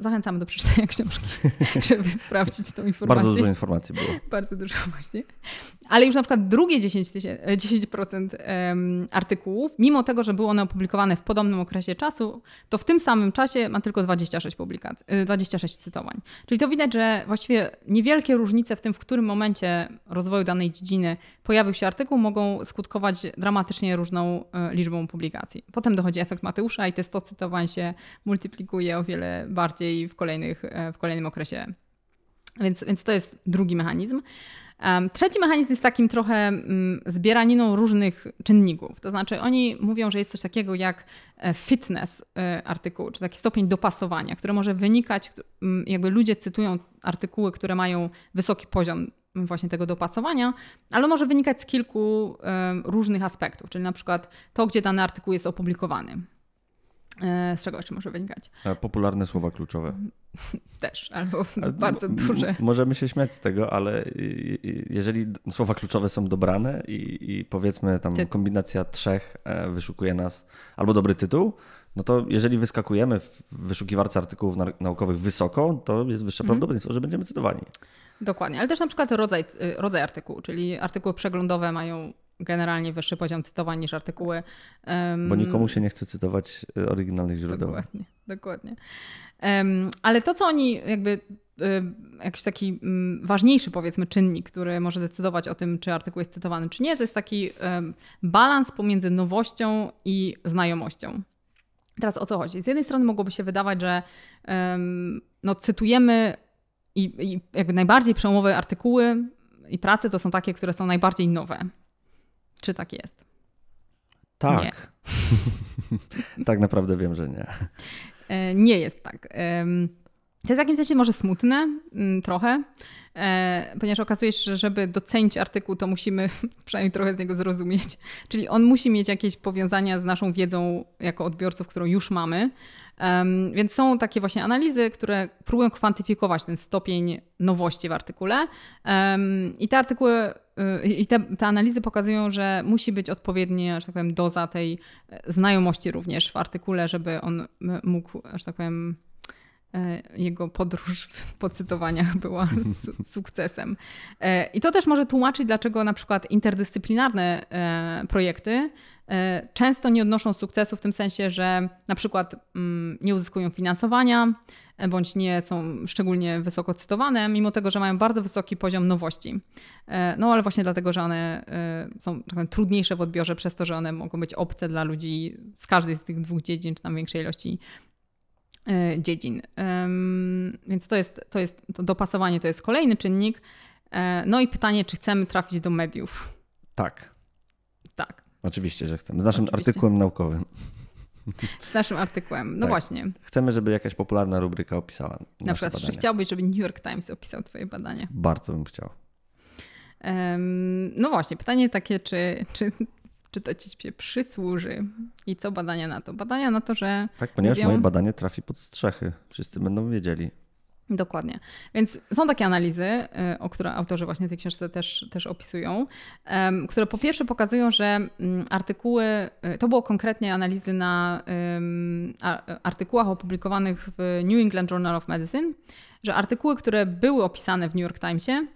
Zachęcamy do przeczytania *laughs* książki, żeby *laughs* sprawdzić tą informację. Bardzo dużo informacji było. Bardzo dużo właśnie. Ale już na przykład drugie 10%, 10% e, artykułów, mimo tego, że były one opublikowane w podobnym okresie czasu, to w tym samym czasie ma tylko 26 publikacji, 26 cytowań. Czyli to widać, że właściwie niewielkie różnice w tym, w którym momencie rozwoju danej dziedziny pojawił się artykuł, mogą skutkować dramatycznie różną e, liczbą publikacji. Potem dochodzi wychodzi efekt Mateusza i te 100 cytowań się multiplikuje o wiele bardziej w, kolejnych, e, w kolejnym okresie. Więc, więc to jest drugi mechanizm. Trzeci mechanizm jest takim trochę mm, zbieraniną różnych czynników. To znaczy, oni mówią, że jest coś takiego jak e, fitness e, artykułu, czy taki stopień dopasowania, który może wynikać, mm, jakby ludzie cytują artykuły, które mają wysoki poziom właśnie tego dopasowania, ale może wynikać z kilku różnych aspektów, czyli na przykład to, gdzie dany artykuł jest opublikowany. E, z czego jeszcze może wynikać? E, popularne słowa kluczowe. *laughs* Też, albo *laughs* ale bardzo duże. Możemy się śmiać z tego, ale jeżeli słowa kluczowe są dobrane i, i powiedzmy tam kombinacja trzech e, wyszukuje nas, albo dobry tytuł, no to jeżeli wyskakujemy w wyszukiwarce artykułów naukowych wysoko, to jest wyższe mm. prawdopodobieństwo, że będziemy cytowani. Dokładnie, ale też na przykład rodzaj, y, rodzaj artykułu, czyli artykuły przeglądowe mają generalnie wyższy poziom cytowań niż artykuły. Um, Bo nikomu się nie chce cytować y, oryginalnych źródeł. Dokładnie, dokładnie. Um, ale to, co oni jakby y, jakiś taki mm, ważniejszy, powiedzmy, czynnik, który może decydować o tym, czy artykuł jest cytowany, czy nie, to jest taki balans pomiędzy nowością i znajomością. Teraz o co chodzi? Z jednej strony mogłoby się wydawać, że no, cytujemy i, I, jakby najbardziej przełomowe artykuły i prace to są takie, które są najbardziej nowe. Czy tak jest? Tak. *laughs* tak naprawdę wiem, że nie. E, nie jest tak. To jest w jakimś sensie może smutne, mm, trochę, e, ponieważ okazuje się, że żeby docenić artykuł, to musimy *laughs* przynajmniej trochę z niego zrozumieć. Czyli on musi mieć jakieś powiązania z naszą wiedzą jako odbiorców, którą już mamy, Um, więc są takie właśnie analizy, które próbują kwantyfikować ten stopień nowości w artykule. Um, I te artykuły y, i te, te, analizy pokazują, że musi być odpowiednia, że tak powiem, doza tej znajomości również w artykule, żeby on mógł, że tak powiem, E, jego podróż po cytowaniach *laughs* była sukcesem. E, I to też może tłumaczyć, dlaczego na przykład interdyscyplinarne e, projekty często nie odnoszą sukcesu w tym sensie, że na przykład mm, nie uzyskują finansowania bądź nie są szczególnie wysoko cytowane, mimo tego, że mają bardzo wysoki poziom nowości. No ale właśnie dlatego, że one są tak trudniejsze w odbiorze przez to, że one mogą być obce dla ludzi z każdej z tych dwóch dziedzin, czy tam większej ilości E, dziedzin. Więc to jest, to jest to dopasowanie, to jest kolejny czynnik. E, no i pytanie, czy chcemy trafić do mediów? Tak. Tak. Oczywiście, że chcemy. Z naszym Oczywiście. artykułem naukowym. Z naszym artykułem, no tak. właśnie. Chcemy, żeby jakaś popularna rubryka opisała. Na przykład, badania. czy chciałbyś, żeby New York Times opisał Twoje badania? Bardzo bym chciał. No właśnie, pytanie takie, czy, czy czy to ci się przysłuży. I co badania na to? Badania na to, że. Tak, ponieważ mówią... moje badanie trafi pod strzechy. Wszyscy będą wiedzieli. Dokładnie. Więc są takie analizy, y, o które autorzy właśnie tej książce też, też opisują, które po pierwsze pokazują, że mm, artykuły, y, to było konkretnie analizy na artykułach opublikowanych w New England Journal of Medicine, że artykuły, które były opisane w New York Timesie,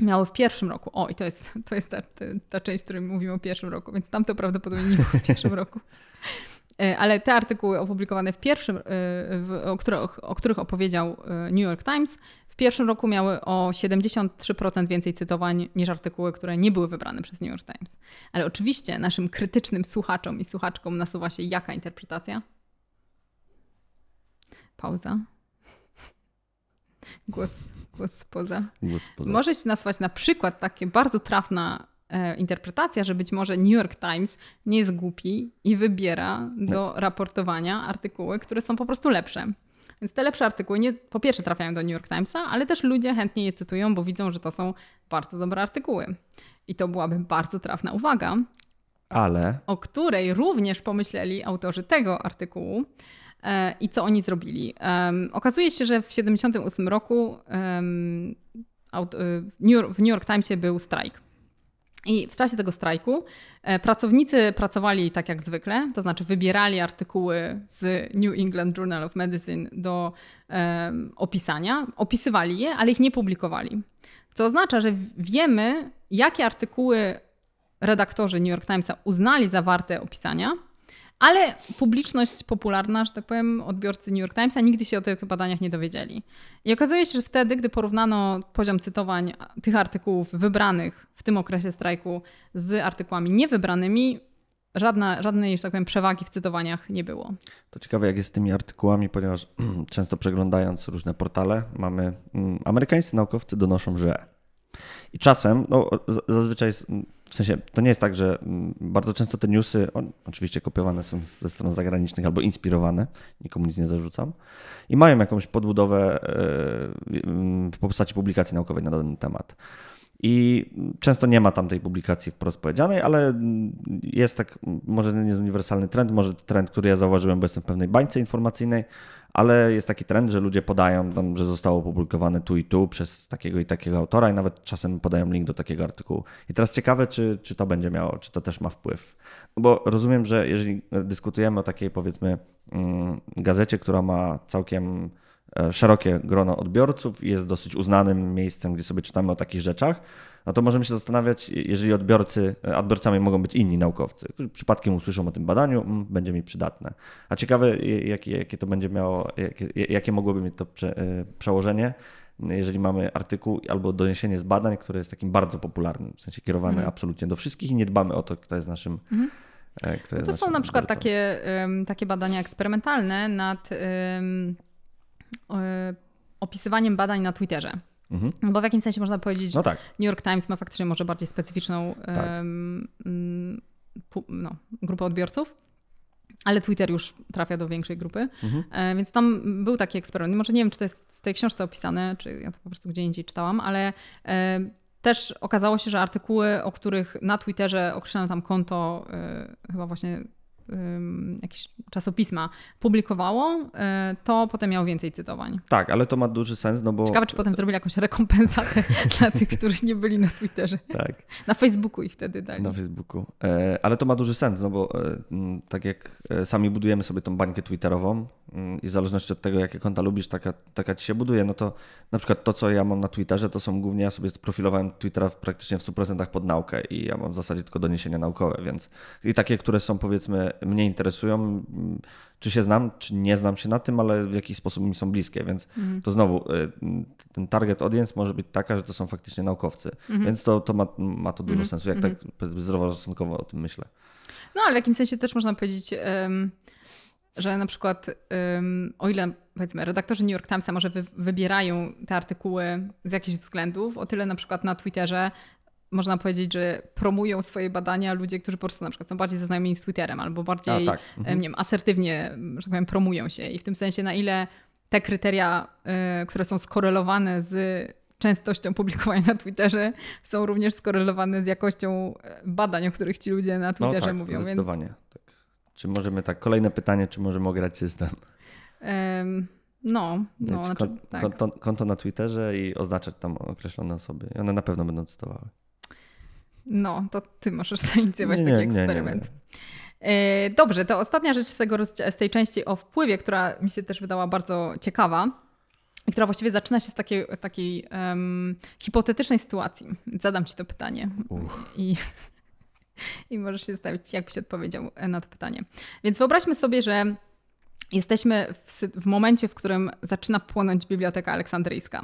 miały w pierwszym roku. O, i to jest, to jest ta, ta część, w której mówimy o pierwszym roku, więc tamto prawdopodobnie nie było w pierwszym roku. E, ale te artykuły opublikowane w pierwszym, e, w, o, których, o których opowiedział e, New York Times, w pierwszym roku miały o 73% więcej cytowań niż artykuły, które nie były wybrane przez New York Times. Ale oczywiście naszym krytycznym słuchaczom i słuchaczkom nasuwa się jaka interpretacja? Pauza. Głos, głos spoza. Głos spoza. Może się nazwać na przykład takie bardzo trafna e, interpretacja, że być może New York Times nie jest głupi i wybiera do tak. raportowania artykuły, które są po prostu lepsze. Więc te lepsze artykuły nie, po pierwsze trafiają do New York Timesa, ale też ludzie chętnie je cytują, bo widzą, że to są bardzo dobre artykuły. I to byłaby bardzo trafna uwaga, ale o której również pomyśleli autorzy tego artykułu, i co oni zrobili. Okazuje się, że w 1978 roku y, w New York Timesie był strajk. I w czasie tego strajku e, pracownicy pracowali tak jak zwykle, to znaczy wybierali artykuły z New England Journal of Medicine do opisania, opisywali je, ale ich nie publikowali. Co oznacza, że wiemy, jakie artykuły redaktorzy New York Timesa uznali za warte opisania, ale publiczność popularna, że tak powiem, odbiorcy New York Timesa nigdy się o tych badaniach nie dowiedzieli. I okazuje się, że wtedy, gdy porównano poziom cytowań tych artykułów wybranych w tym okresie strajku z artykułami niewybranymi, żadna, żadnej, że tak powiem, przewagi w cytowaniach nie było. To ciekawe, jak jest z tymi artykułami, ponieważ *clears throat* często przeglądając różne portale, mamy mm, amerykańscy naukowcy donoszą, że. I czasem, no, zazwyczaj mm, w sensie to nie jest tak, że mm, bardzo często te newsy, on, oczywiście kopiowane są ze stron zagranicznych albo inspirowane, nikomu nic nie zarzucam, i mają jakąś podbudowę e, mm, w postaci publikacji naukowej na dany temat. I często nie ma tam tej publikacji wprost powiedzianej, ale mm, jest tak, może nie jest uniwersalny trend, może trend, który ja zauważyłem, bo jestem w pewnej bańce informacyjnej, ale jest taki trend, że ludzie podają, tam, że zostało opublikowane tu i tu przez takiego i takiego autora i nawet czasem podają link do takiego artykułu. I teraz ciekawe, czy, czy to będzie miało, czy to też ma wpływ. No bo rozumiem, że jeżeli dyskutujemy o takiej powiedzmy mm, gazecie, która ma całkiem E, szerokie grono odbiorców i jest dosyć uznanym miejscem, gdzie sobie czytamy o takich rzeczach, no to możemy się zastanawiać, jeżeli odbiorcy, e, odbiorcami mogą być inni naukowcy, którzy przypadkiem usłyszą o tym badaniu, mm, będzie mi przydatne. A ciekawe, jakie, jakie to będzie miało, jakie, jakie mogłoby mieć to prze, e, przełożenie, jeżeli mamy artykuł albo doniesienie z badań, które jest takim bardzo popularnym, w sensie kierowane mhm. absolutnie do wszystkich i nie dbamy o to, kto jest naszym. Mhm. Kto no jest no to naszym są na przykład takie, takie badania eksperymentalne nad Y, opisywaniem badań na Twitterze. Mhm. No bo w jakimś sensie można powiedzieć, no tak. New York Times ma faktycznie może bardziej specyficzną tak. um, no, grupę odbiorców. Ale Twitter już trafia do większej grupy, mhm. e, więc tam był taki eksperyment. Może nie wiem, czy to jest w tej książce opisane, czy ja to po prostu gdzie indziej czytałam, ale e, też okazało się, że artykuły, o których na Twitterze określano tam konto, e, chyba właśnie jakieś czasopisma publikowało, y, to potem miał więcej cytowań. Tak, ale to ma duży sens, no bo... Ciekawe, czy potem zrobili jakąś rekompensatę *laughs* dla tych, którzy nie byli na Twitterze. Tak. Na Facebooku ich wtedy dali. Na Facebooku. E, ale to ma duży sens, no bo e, tak jak e, sami budujemy sobie tą bańkę twitterową i w zależności od tego, jakie konta lubisz, taka, taka ci się buduje, no to na przykład to, co ja mam na Twitterze, to są głównie, ja sobie profilowałem Twittera praktycznie w 100% pod naukę i ja mam w zasadzie tylko doniesienia naukowe, więc i takie, które są powiedzmy mnie interesują. Czy się znam, czy nie znam się na tym, ale w jakiś sposób mi są bliskie, więc mhm. to znowu y, ten target audience może być taka, że to są faktycznie naukowcy. Mhm. Więc to, to ma, ma to dużo mhm. sensu, jak tak zdroworozsądkowo o tym myślę. No ale w jakimś sensie też można powiedzieć, że na przykład o ile powiedzmy redaktorzy New York Timesa może wybierają te artykuły z jakichś względów, o tyle na przykład na Twitterze można powiedzieć, że promują swoje badania ludzie, którzy po prostu na przykład są bardziej zaznajomieni z Twitterem albo bardziej, tak. mhm. nie wiem, asertywnie, że tak powiem, promują się i w tym sensie na ile te kryteria, e, które są skorelowane z częstością publikowania na Twitterze, są również skorelowane z jakością e, badań, o których ci ludzie na Twitterze no, tak, mówią. Zdecydowanie. Więc... Tak. Czy możemy tak, kolejne pytanie, czy możemy ograć system? Um, no, no znaczy, konto, tak. konto, konto na Twitterze i oznaczać tam określone osoby. I one na pewno będą cytowały. No, to ty możesz *laughs* zainicjować taki eksperyment. Nie, nie, e, Dobrze, to ostatnia rzecz z, tego, z tej części o wpływie, która mi się też wydała bardzo ciekawa i która właściwie zaczyna się z takiej, takiej um, hipotetycznej sytuacji. Zadam ci to pytanie i, *laughs* i możesz się jak jakbyś odpowiedział e, na to pytanie. Więc wyobraźmy sobie, że Jesteśmy w, w, momencie, w którym zaczyna płonąć Biblioteka Aleksandryjska,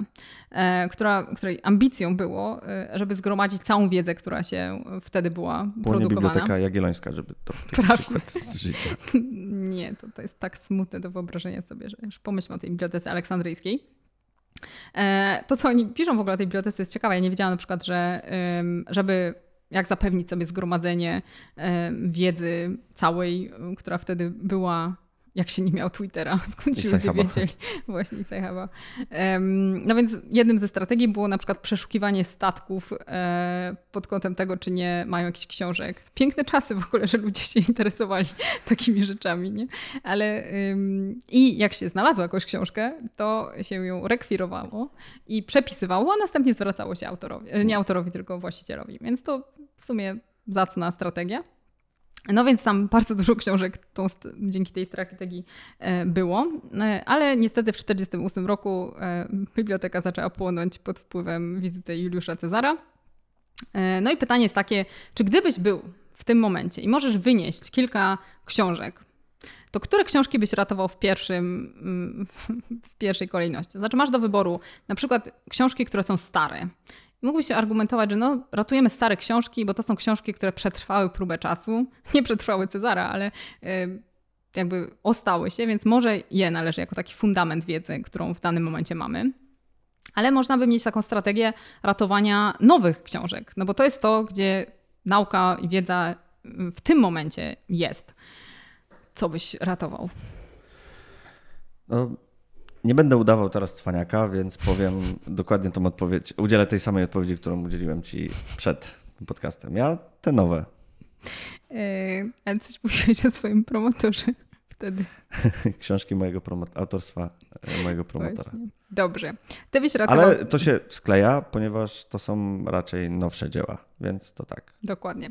e, która, której ambicją było, e, żeby zgromadzić całą wiedzę, która się wtedy była Płonie produkowana. Biblioteka Jagiellońska, żeby to przykład z życia. *laughs* Nie, to, to jest tak smutne do wyobrażenia sobie, że już pomyślmy o tej Bibliotece Aleksandryjskiej. E, to, co oni piszą w ogóle o tej bibliotece jest ciekawe. Ja nie wiedziałam na przykład, że żeby jak zapewnić sobie zgromadzenie wiedzy całej, która wtedy była jak się nie miał Twittera, skąd *laughs* ci ludzie wiedzieli. *laughs* Właśnie Isaichaba. Um, no więc jednym ze strategii było na przykład przeszukiwanie statków e, pod kątem tego, czy nie mają jakichś książek. Piękne czasy w ogóle, że ludzie się interesowali *laughs* takimi rzeczami, nie? Ale i jak się znalazła jakąś książkę, to się ją rekwirowało i przepisywało, a następnie zwracało się autorowi, e, nie mm. autorowi, tylko właścicielowi. Więc to w sumie zacna strategia. No więc tam bardzo dużo książek tą, dzięki tej strategii e, było, e, ale niestety w 1948 roku e, biblioteka zaczęła płonąć pod wpływem wizyty Juliusza Cezara. No i pytanie jest takie, czy gdybyś był w tym momencie i możesz wynieść kilka książek, to które książki byś ratował w, pierwszym, mm, *laughs* w pierwszej kolejności? Znaczy masz do wyboru na przykład książki, które są stare, Mógłby się argumentować, że no, ratujemy stare książki, bo to są książki, które przetrwały próbę czasu. *laughs* Nie przetrwały Cezara, ale y, jakby ostały się, więc może je należy jako taki fundament wiedzy, którą w danym momencie mamy. Ale można by mieć taką strategię ratowania nowych książek, no bo to jest to, gdzie nauka i wiedza y, w tym momencie jest. Co byś ratował? No, nie będę udawał teraz cwaniaka, więc powiem *laughs* dokładnie tą odpowiedź. Udzielę tej samej odpowiedzi, którą udzieliłem ci przed podcastem. Ja te nowe. Yy, e, ale coś mówiłeś o swoim promotorze wtedy. *laughs* Książki mojego autorstwa e, mojego promotora. Właśnie. Dobrze. Ale to się skleja, ponieważ to są raczej nowsze dzieła, więc to tak. Dokładnie.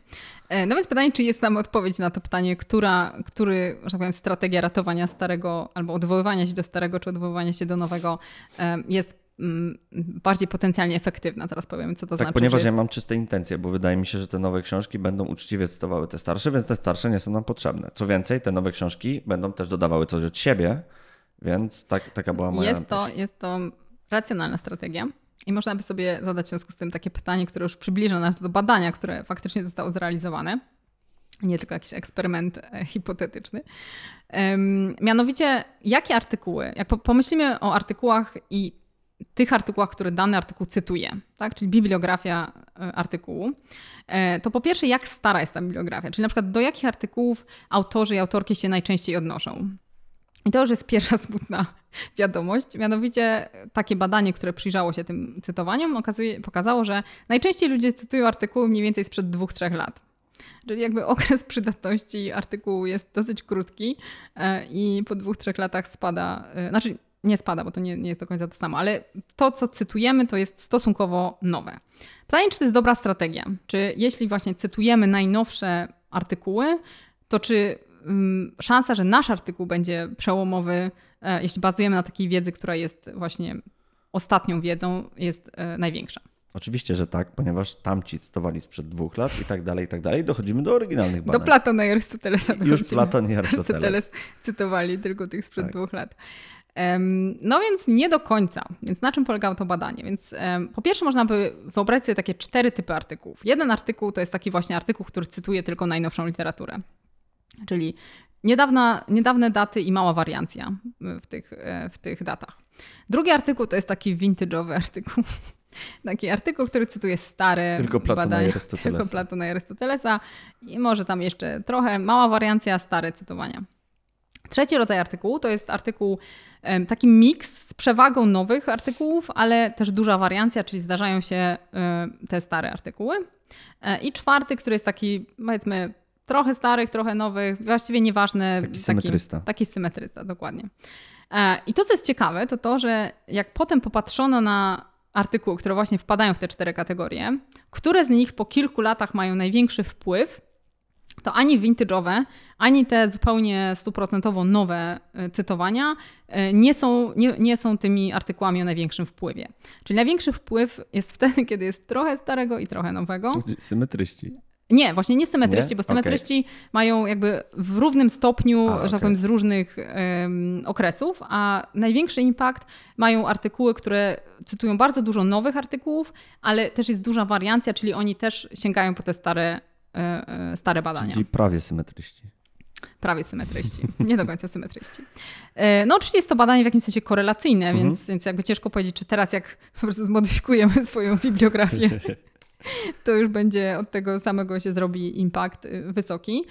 E, no więc pytanie, czy jest nam odpowiedź na to pytanie, która, który, że tak powiem, strategia ratowania starego albo odwoływania się do starego, czy odwoływania się do nowego e, jest Mm, bardziej potencjalnie efektywna. Zaraz powiem, co to tak, znaczy. Ponieważ jest... ja mam czyste intencje, bo wydaje mi się, że te nowe książki będą uczciwie cytowały te starsze, więc te starsze nie są nam potrzebne. Co więcej, te nowe książki będą też dodawały coś od siebie, więc tak, taka była moja jest to, jest to racjonalna strategia. I można by sobie zadać w związku z tym takie pytanie, które już przybliża nas do badania, które faktycznie zostało zrealizowane. Nie tylko jakiś eksperyment e, hipotetyczny. Mianowicie, jakie artykuły, jak pomyślimy o artykułach i tych artykułach, które dany artykuł cytuje, tak? czyli bibliografia e, artykułu, e, to po pierwsze, jak stara jest ta bibliografia, czyli na przykład do jakich artykułów autorzy i autorki się najczęściej odnoszą. I to już jest pierwsza smutna *laughs* wiadomość. Mianowicie takie badanie, które przyjrzało się tym cytowaniom, okazuje, pokazało, że najczęściej ludzie cytują artykuły mniej więcej sprzed dwóch, trzech lat. Czyli jakby *laughs* okres przydatności artykułu jest dosyć krótki e, i po dwóch, trzech latach spada, znaczy nie spada, bo to nie, nie jest do końca to samo, ale to, co cytujemy, to jest stosunkowo nowe. Pytanie, czy to jest dobra strategia? Czy jeśli właśnie cytujemy najnowsze artykuły, to czy um, szansa, że nasz artykuł będzie przełomowy, e, jeśli bazujemy na takiej wiedzy, która jest właśnie ostatnią wiedzą, jest e, największa? Oczywiście, że tak, ponieważ tamci cytowali sprzed dwóch lat i tak dalej, i tak dalej. Dochodzimy do oryginalnych badań. Do Platona i Arystotelesa. Już Platon i Arystoteles. Arystoteles cytowali tylko tych sprzed tak. dwóch lat. No więc nie do końca. Więc na czym polegało to badanie? Więc po pierwsze można by wyobrazić sobie takie cztery typy artykułów. Jeden artykuł to jest taki właśnie artykuł, który cytuje tylko najnowszą literaturę. Czyli niedawna, niedawne daty i mała wariancja y, w tych, e, w tych datach. Drugi artykuł to jest taki vintage'owy artykuł. *laughs* Taki artykuł, który cytuje stare Tylko Platona badania, i Arystotelesa. Tylko Platona i Arystotelesa i może tam jeszcze trochę mała wariancja, stare cytowania. Trzeci rodzaj artykułu to jest artykuł, taki miks z przewagą nowych artykułów, ale też duża wariancja, czyli zdarzają się te stare artykuły. E, I czwarty, który jest taki, powiedzmy, trochę starych, trochę nowych, właściwie nieważne. Taki, taki symetrysta. Taki symetrysta, dokładnie. E, I to, co jest ciekawe, to to, że jak potem popatrzono na artykuły, które właśnie wpadają w te cztery kategorie, które z nich po kilku latach mają największy wpływ, to ani vintage'owe, ani te zupełnie stuprocentowo nowe e, cytowania e, nie są, nie, nie są tymi artykułami o największym wpływie. Czyli największy wpływ jest wtedy, *laughs* kiedy jest trochę starego i trochę nowego. Symetryści. Nie, właśnie nie symetryści, nie? bo symetryści okay. mają jakby w równym stopniu, a, że tak okay. powiem, z różnych um, okresów, a największy impact mają artykuły, które cytują bardzo dużo nowych artykułów, ale też jest duża wariancja, czyli oni też sięgają po te stare E, e, stare badania. Czyli prawie symetryści. Prawie symetryści, nie do końca symetryści. E, no oczywiście jest to badanie w jakimś sensie korelacyjne, mhm. więc, więc jakby ciężko powiedzieć, czy teraz jak po prostu zmodyfikujemy *laughs* swoją bibliografię, to już będzie od tego samego się zrobi impact y, wysoki.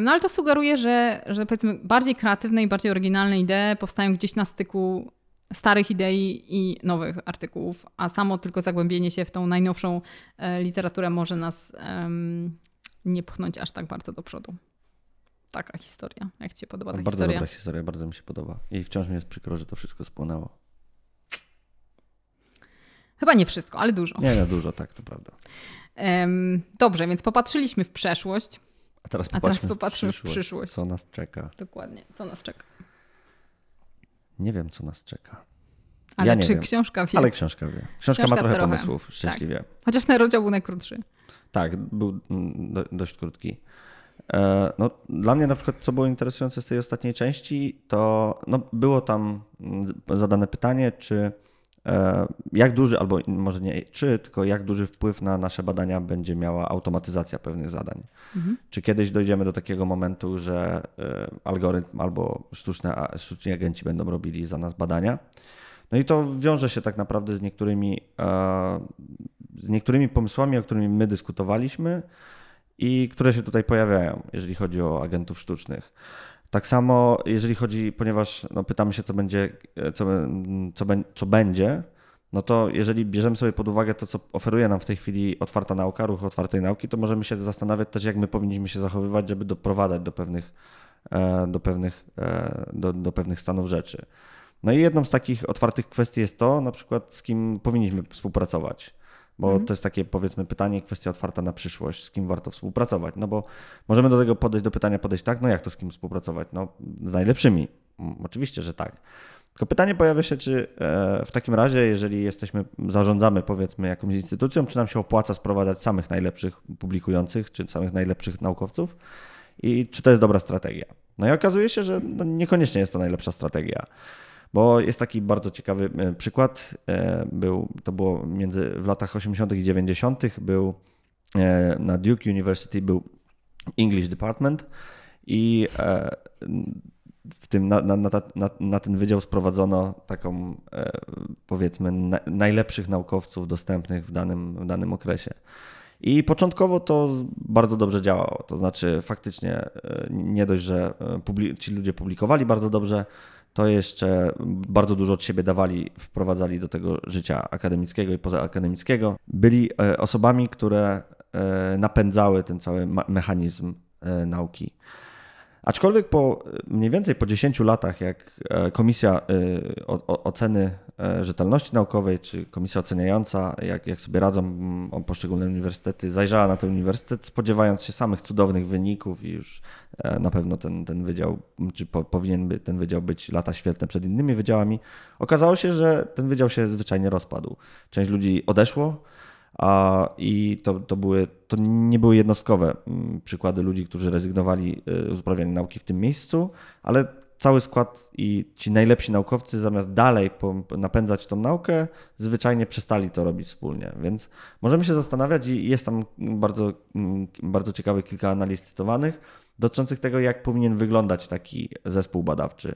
No ale to sugeruje, że, że powiedzmy bardziej kreatywne i bardziej oryginalne idee powstają gdzieś na styku starych idei i nowych artykułów, a samo tylko zagłębienie się w tą najnowszą literaturę może nas... Um, nie pchnąć aż tak bardzo do przodu. Taka historia. Jak Ci się podoba ta bardzo historia? Bardzo dobra historia, bardzo mi się podoba. I wciąż mi jest przykro, że to wszystko spłonęło. Chyba nie wszystko, ale dużo. Nie, no dużo, tak, to prawda. Dobrze, więc popatrzyliśmy w przeszłość. A teraz popatrzmy, a teraz popatrzmy w, przyszłość, w, przyszłość, Co nas czeka. Dokładnie, co nas czeka. Nie wiem, co nas czeka. Ale ja czy wiem. książka wie? Ale książka wie. Książka, książka ma trochę, trochę pomysłów, szczęśliwie. Tak. Chociaż ten rozdział był najkrótszy. Tak, był mm, do, dość krótki. E, no, dla mnie na przykład, co było interesujące z tej ostatniej części, to no, było tam mm, zadane pytanie, czy e, jak duży, albo może nie czy, tylko jak duży wpływ na nasze badania będzie miała automatyzacja pewnych zadań. Mhm. Czy kiedyś dojdziemy do takiego momentu, że e, algorytm albo sztuczne, sztuczni agenci będą robili za nas badania? No i to wiąże się tak naprawdę z niektórymi z niektórymi pomysłami, o którymi my dyskutowaliśmy i które się tutaj pojawiają, jeżeli chodzi o agentów sztucznych. Tak samo, jeżeli chodzi, ponieważ no, pytamy się, co będzie, co, co, co będzie, no to jeżeli bierzemy sobie pod uwagę to, co oferuje nam w tej chwili otwarta nauka, ruch otwartej nauki, to możemy się zastanawiać też, jak my powinniśmy się zachowywać, żeby doprowadzać do pewnych, e, do pewnych, e, do, do pewnych stanów rzeczy. No i jedną z takich otwartych kwestii jest to, na przykład z kim powinniśmy współpracować. Bo mhm. to jest takie powiedzmy pytanie, kwestia otwarta na przyszłość, z kim warto współpracować. No bo możemy do tego podejść, do pytania podejść tak, no jak to z kim współpracować? No z najlepszymi. Mm, oczywiście, że tak. Tylko pytanie pojawia się, czy e, w takim razie, jeżeli jesteśmy, zarządzamy powiedzmy jakąś instytucją, czy nam się opłaca sprowadzać samych najlepszych publikujących, czy samych najlepszych naukowców i czy to jest dobra strategia? No i okazuje się, że no, niekoniecznie jest to najlepsza strategia. Bo jest taki bardzo ciekawy e, przykład. E, był, to było między w latach 80. i 90. był e, na Duke University był English Department i w tym, na, na, na, na, ten wydział sprowadzono taką, powiedzmy, na, najlepszych naukowców dostępnych w danym, w danym okresie. I początkowo to bardzo dobrze działało. To znaczy, faktycznie nie dość, że ci ludzie publikowali bardzo dobrze, to jeszcze bardzo dużo od siebie dawali, wprowadzali do tego życia akademickiego i pozaakademickiego. Byli e, osobami, które e, napędzały ten cały mechanizm e, nauki. Aczkolwiek po e, mniej więcej po 10 latach, jak e, Komisja e, Oceny Rzetelności Naukowej, czy Komisja Oceniająca, jak, jak sobie radzą mm, poszczególne uniwersytety, zajrzała na ten uniwersytet, spodziewając się samych cudownych wyników i już na pewno ten, ten wydział, czy po, powinien by, ten wydział być lata świetne przed innymi wydziałami, okazało się, że ten wydział się zwyczajnie rozpadł. Część ludzi odeszło, a, I to, to, były, to nie były jednostkowe mm, przykłady ludzi, którzy rezygnowali z y, uprawiania nauki w tym miejscu, ale cały skład i ci najlepsi naukowcy zamiast dalej napędzać tą naukę, zwyczajnie przestali to robić wspólnie. Więc możemy się zastanawiać i jest tam bardzo, mm, bardzo ciekawych kilka analiz cytowanych dotyczących tego, jak powinien wyglądać taki zespół badawczy.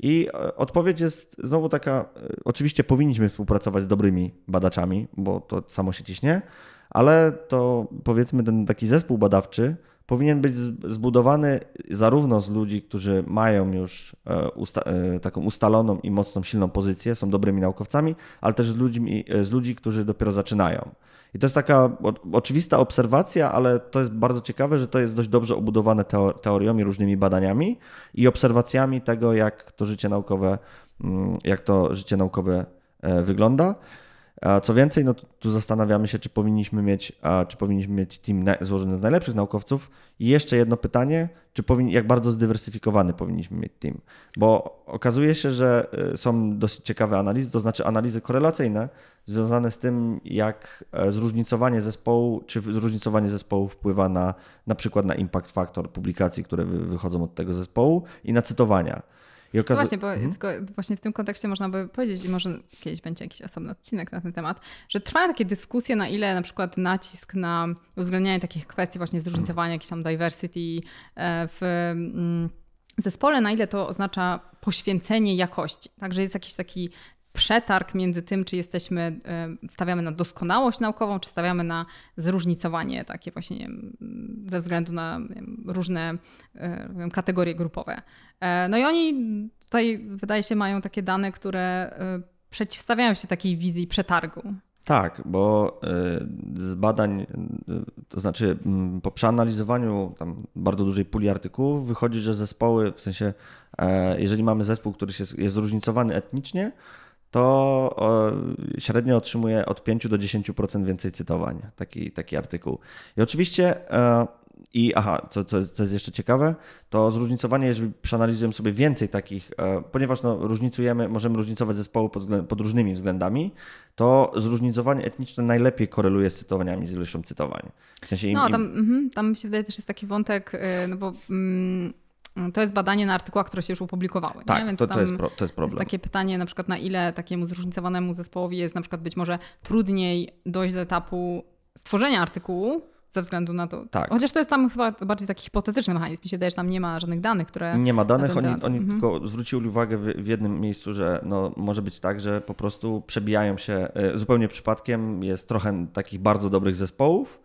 I e, odpowiedź jest znowu taka, e, oczywiście powinniśmy współpracować z dobrymi badaczami, bo to samo się ciśnie, ale to powiedzmy ten taki zespół badawczy powinien być zbudowany zarówno z ludzi, którzy mają już e, usta taką ustaloną i mocną, silną pozycję, są dobrymi naukowcami, ale też z, ludźmi, z ludzi, którzy dopiero zaczynają. I to jest taka oczywista obserwacja, ale to jest bardzo ciekawe, że to jest dość dobrze obudowane teorią i różnymi badaniami i obserwacjami tego, jak to życie naukowe, mm, jak to życie naukowe e, wygląda. Co więcej, no tu zastanawiamy się, czy powinniśmy mieć, czy powinniśmy mieć team złożony z najlepszych naukowców. I jeszcze jedno pytanie, czy powin, jak bardzo zdywersyfikowany powinniśmy mieć team? Bo okazuje się, że y, są dosyć ciekawe analizy, to znaczy analizy korelacyjne związane z tym, jak e, zróżnicowanie zespołu, czy zróżnicowanie zespołu wpływa na na przykład na impact factor publikacji, które wychodzą od tego zespołu i na cytowania. I no właśnie, bo mhm. tylko właśnie w tym kontekście można by powiedzieć, i może kiedyś będzie jakiś osobny odcinek na ten temat, że trwają takie dyskusje, na ile na przykład nacisk na uwzględnianie takich kwestii, właśnie zróżnicowania, jakiejś tam diversity e, mm, w zespole, na ile to oznacza poświęcenie jakości. Także jest jakiś taki przetarg między tym, czy jesteśmy, e, stawiamy na doskonałość naukową, czy stawiamy na zróżnicowanie takie właśnie nie wiem, ze względu na wiem, różne e, wiem, kategorie grupowe. E, no i oni tutaj wydaje się mają takie dane, które przeciwstawiają się takiej wizji przetargu. Tak, bo z badań, to znaczy po przeanalizowaniu tam bardzo dużej puli artykułów wychodzi, że zespoły, w sensie jeżeli mamy zespół, który jest zróżnicowany etnicznie, to średnio otrzymuje od 5 do 10% więcej cytowań. Taki, taki artykuł. I oczywiście, e, i aha, co, co, co jest jeszcze ciekawe, to zróżnicowanie, jeżeli przeanalizujemy sobie więcej takich, e, ponieważ no, różnicujemy, możemy różnicować zespoły pod, pod różnymi względami, to zróżnicowanie etniczne najlepiej koreluje z cytowaniami, z ilością cytowań. W sensie im, no, tam, im... tam mhm, się wydaje też jest taki wątek, e, no bo. Mm to jest badanie na artykułach, które się już opublikowały. Tak, nie? Więc to, to, jest pro, to jest problem. Jest takie pytanie na przykład, na ile takiemu zróżnicowanemu zespołowi jest na przykład być może trudniej dojść do etapu stworzenia artykułu, ze względu na to. Tak. Chociaż to jest tam chyba bardziej taki hipotetyczny mechanizm. Mi się wydaje, że tam nie ma żadnych danych, które. Nie ma danych, oni, oni mhm. tylko zwrócili uwagę w, w, jednym miejscu, że no, może być tak, że po prostu przebijają się e, zupełnie przypadkiem. Jest trochę takich bardzo dobrych zespołów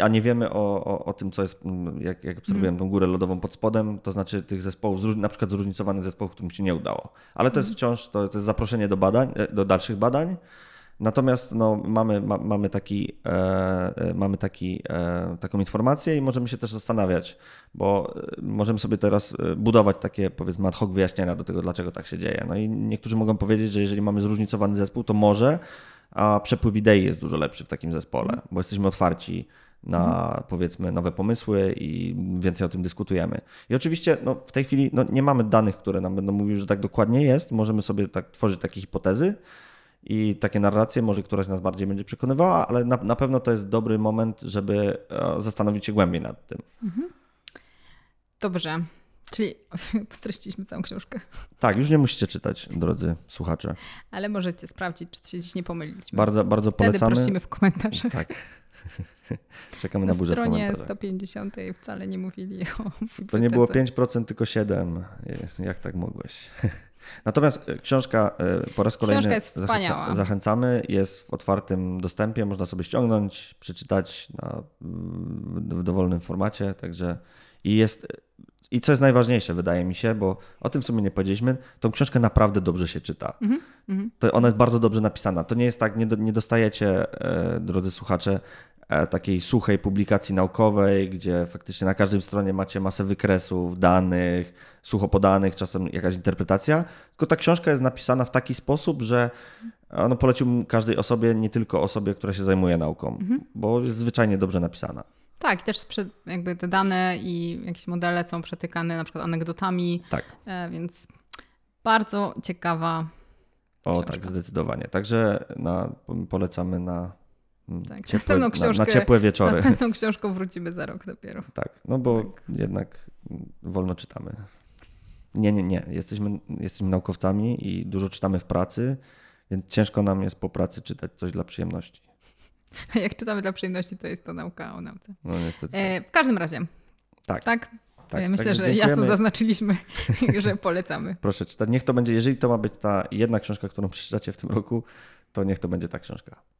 a nie wiemy o, o, o tym, co jest, jak, jak obserwujemy mm. tą górę lodową pod spodem, to znaczy tych zespołów, na przykład zróżnicowanych zespołów, którym się nie udało. Ale to jest mhm. wciąż, to, to jest zaproszenie do badań, e, do dalszych badań. Natomiast no, mamy, ma, mamy, taki, e, e, mamy taki, e, taką informację i możemy się też zastanawiać, bo e, możemy sobie teraz budować takie powiedzmy ad hoc wyjaśnienia do tego, dlaczego tak się dzieje. No i niektórzy mogą powiedzieć, że jeżeli mamy zróżnicowany zespół, to może a przepływ idei jest dużo lepszy w takim zespole, bo jesteśmy otwarci na powiedzmy nowe pomysły i więcej o tym dyskutujemy. I oczywiście no, w tej chwili no, nie mamy danych, które nam będą mówiły, że tak dokładnie jest. Możemy sobie tak tworzyć takie hipotezy i takie narracje, może któraś nas bardziej będzie przekonywała, ale na, na pewno to jest dobry moment, żeby e, zastanowić się głębiej nad tym. Mhm. Dobrze. Czyli *laughs* streściliśmy całą książkę. Tak, już nie musicie czytać, drodzy słuchacze. Ale możecie sprawdzić, czy się dziś nie pomyliliśmy. Bardzo, bardzo Wtedy polecamy. prosimy w komentarzach. Tak. *laughs* Czekamy na, na burzę stronie 150 wcale nie mówili o bibliotece. To nie było 5%, tylko 7%. Jak tak mogłeś? *laughs* Natomiast e, książka e, po raz kolejny książka jest wspaniała. zachęcamy, jest w otwartym dostępie, można sobie ściągnąć, przeczytać na, w dowolnym formacie, także i jest i co jest najważniejsze, wydaje mi się, bo o tym w sumie nie powiedzieliśmy, tą książkę naprawdę dobrze się czyta. Mm -hmm. To ona jest bardzo dobrze napisana. To nie jest tak, nie, do, nie dostajecie, e, drodzy słuchacze, e, takiej suchej publikacji naukowej, gdzie faktycznie na każdym stronie macie masę wykresów, danych, sucho podanych, czasem jakaś interpretacja. Tylko ta książka jest napisana w taki sposób, że no, poleciłbym każdej osobie, nie tylko osobie, która się zajmuje nauką, mm -hmm. bo jest zwyczajnie dobrze napisana. Tak, i też jakby te dane i jakieś modele są przetykane na przykład anegdotami. Tak. E, więc bardzo ciekawa. O, książka. tak, zdecydowanie. Także na, polecamy na mm, tak, ciepłe, wieczory. książkę, na, na, ciepłe wieczory. Następną książką wrócimy za rok dopiero. Tak, no bo tak. jednak mm, wolno czytamy. Nie, nie, nie. Jesteśmy, jesteśmy naukowcami i dużo czytamy w pracy, więc ciężko nam jest po pracy czytać coś dla przyjemności. *laughs* Jak czytamy dla przyjemności, to jest to nauka o nauce. No niestety. E, w każdym razie. Tak. Tak. Tak, e, Myślę, że dziękujemy. jasno zaznaczyliśmy, *laughs* *laughs* że polecamy. Proszę czytać. Niech to będzie, jeżeli to ma być ta jedna książka, którą przeczytacie w tym roku, to niech to będzie ta książka.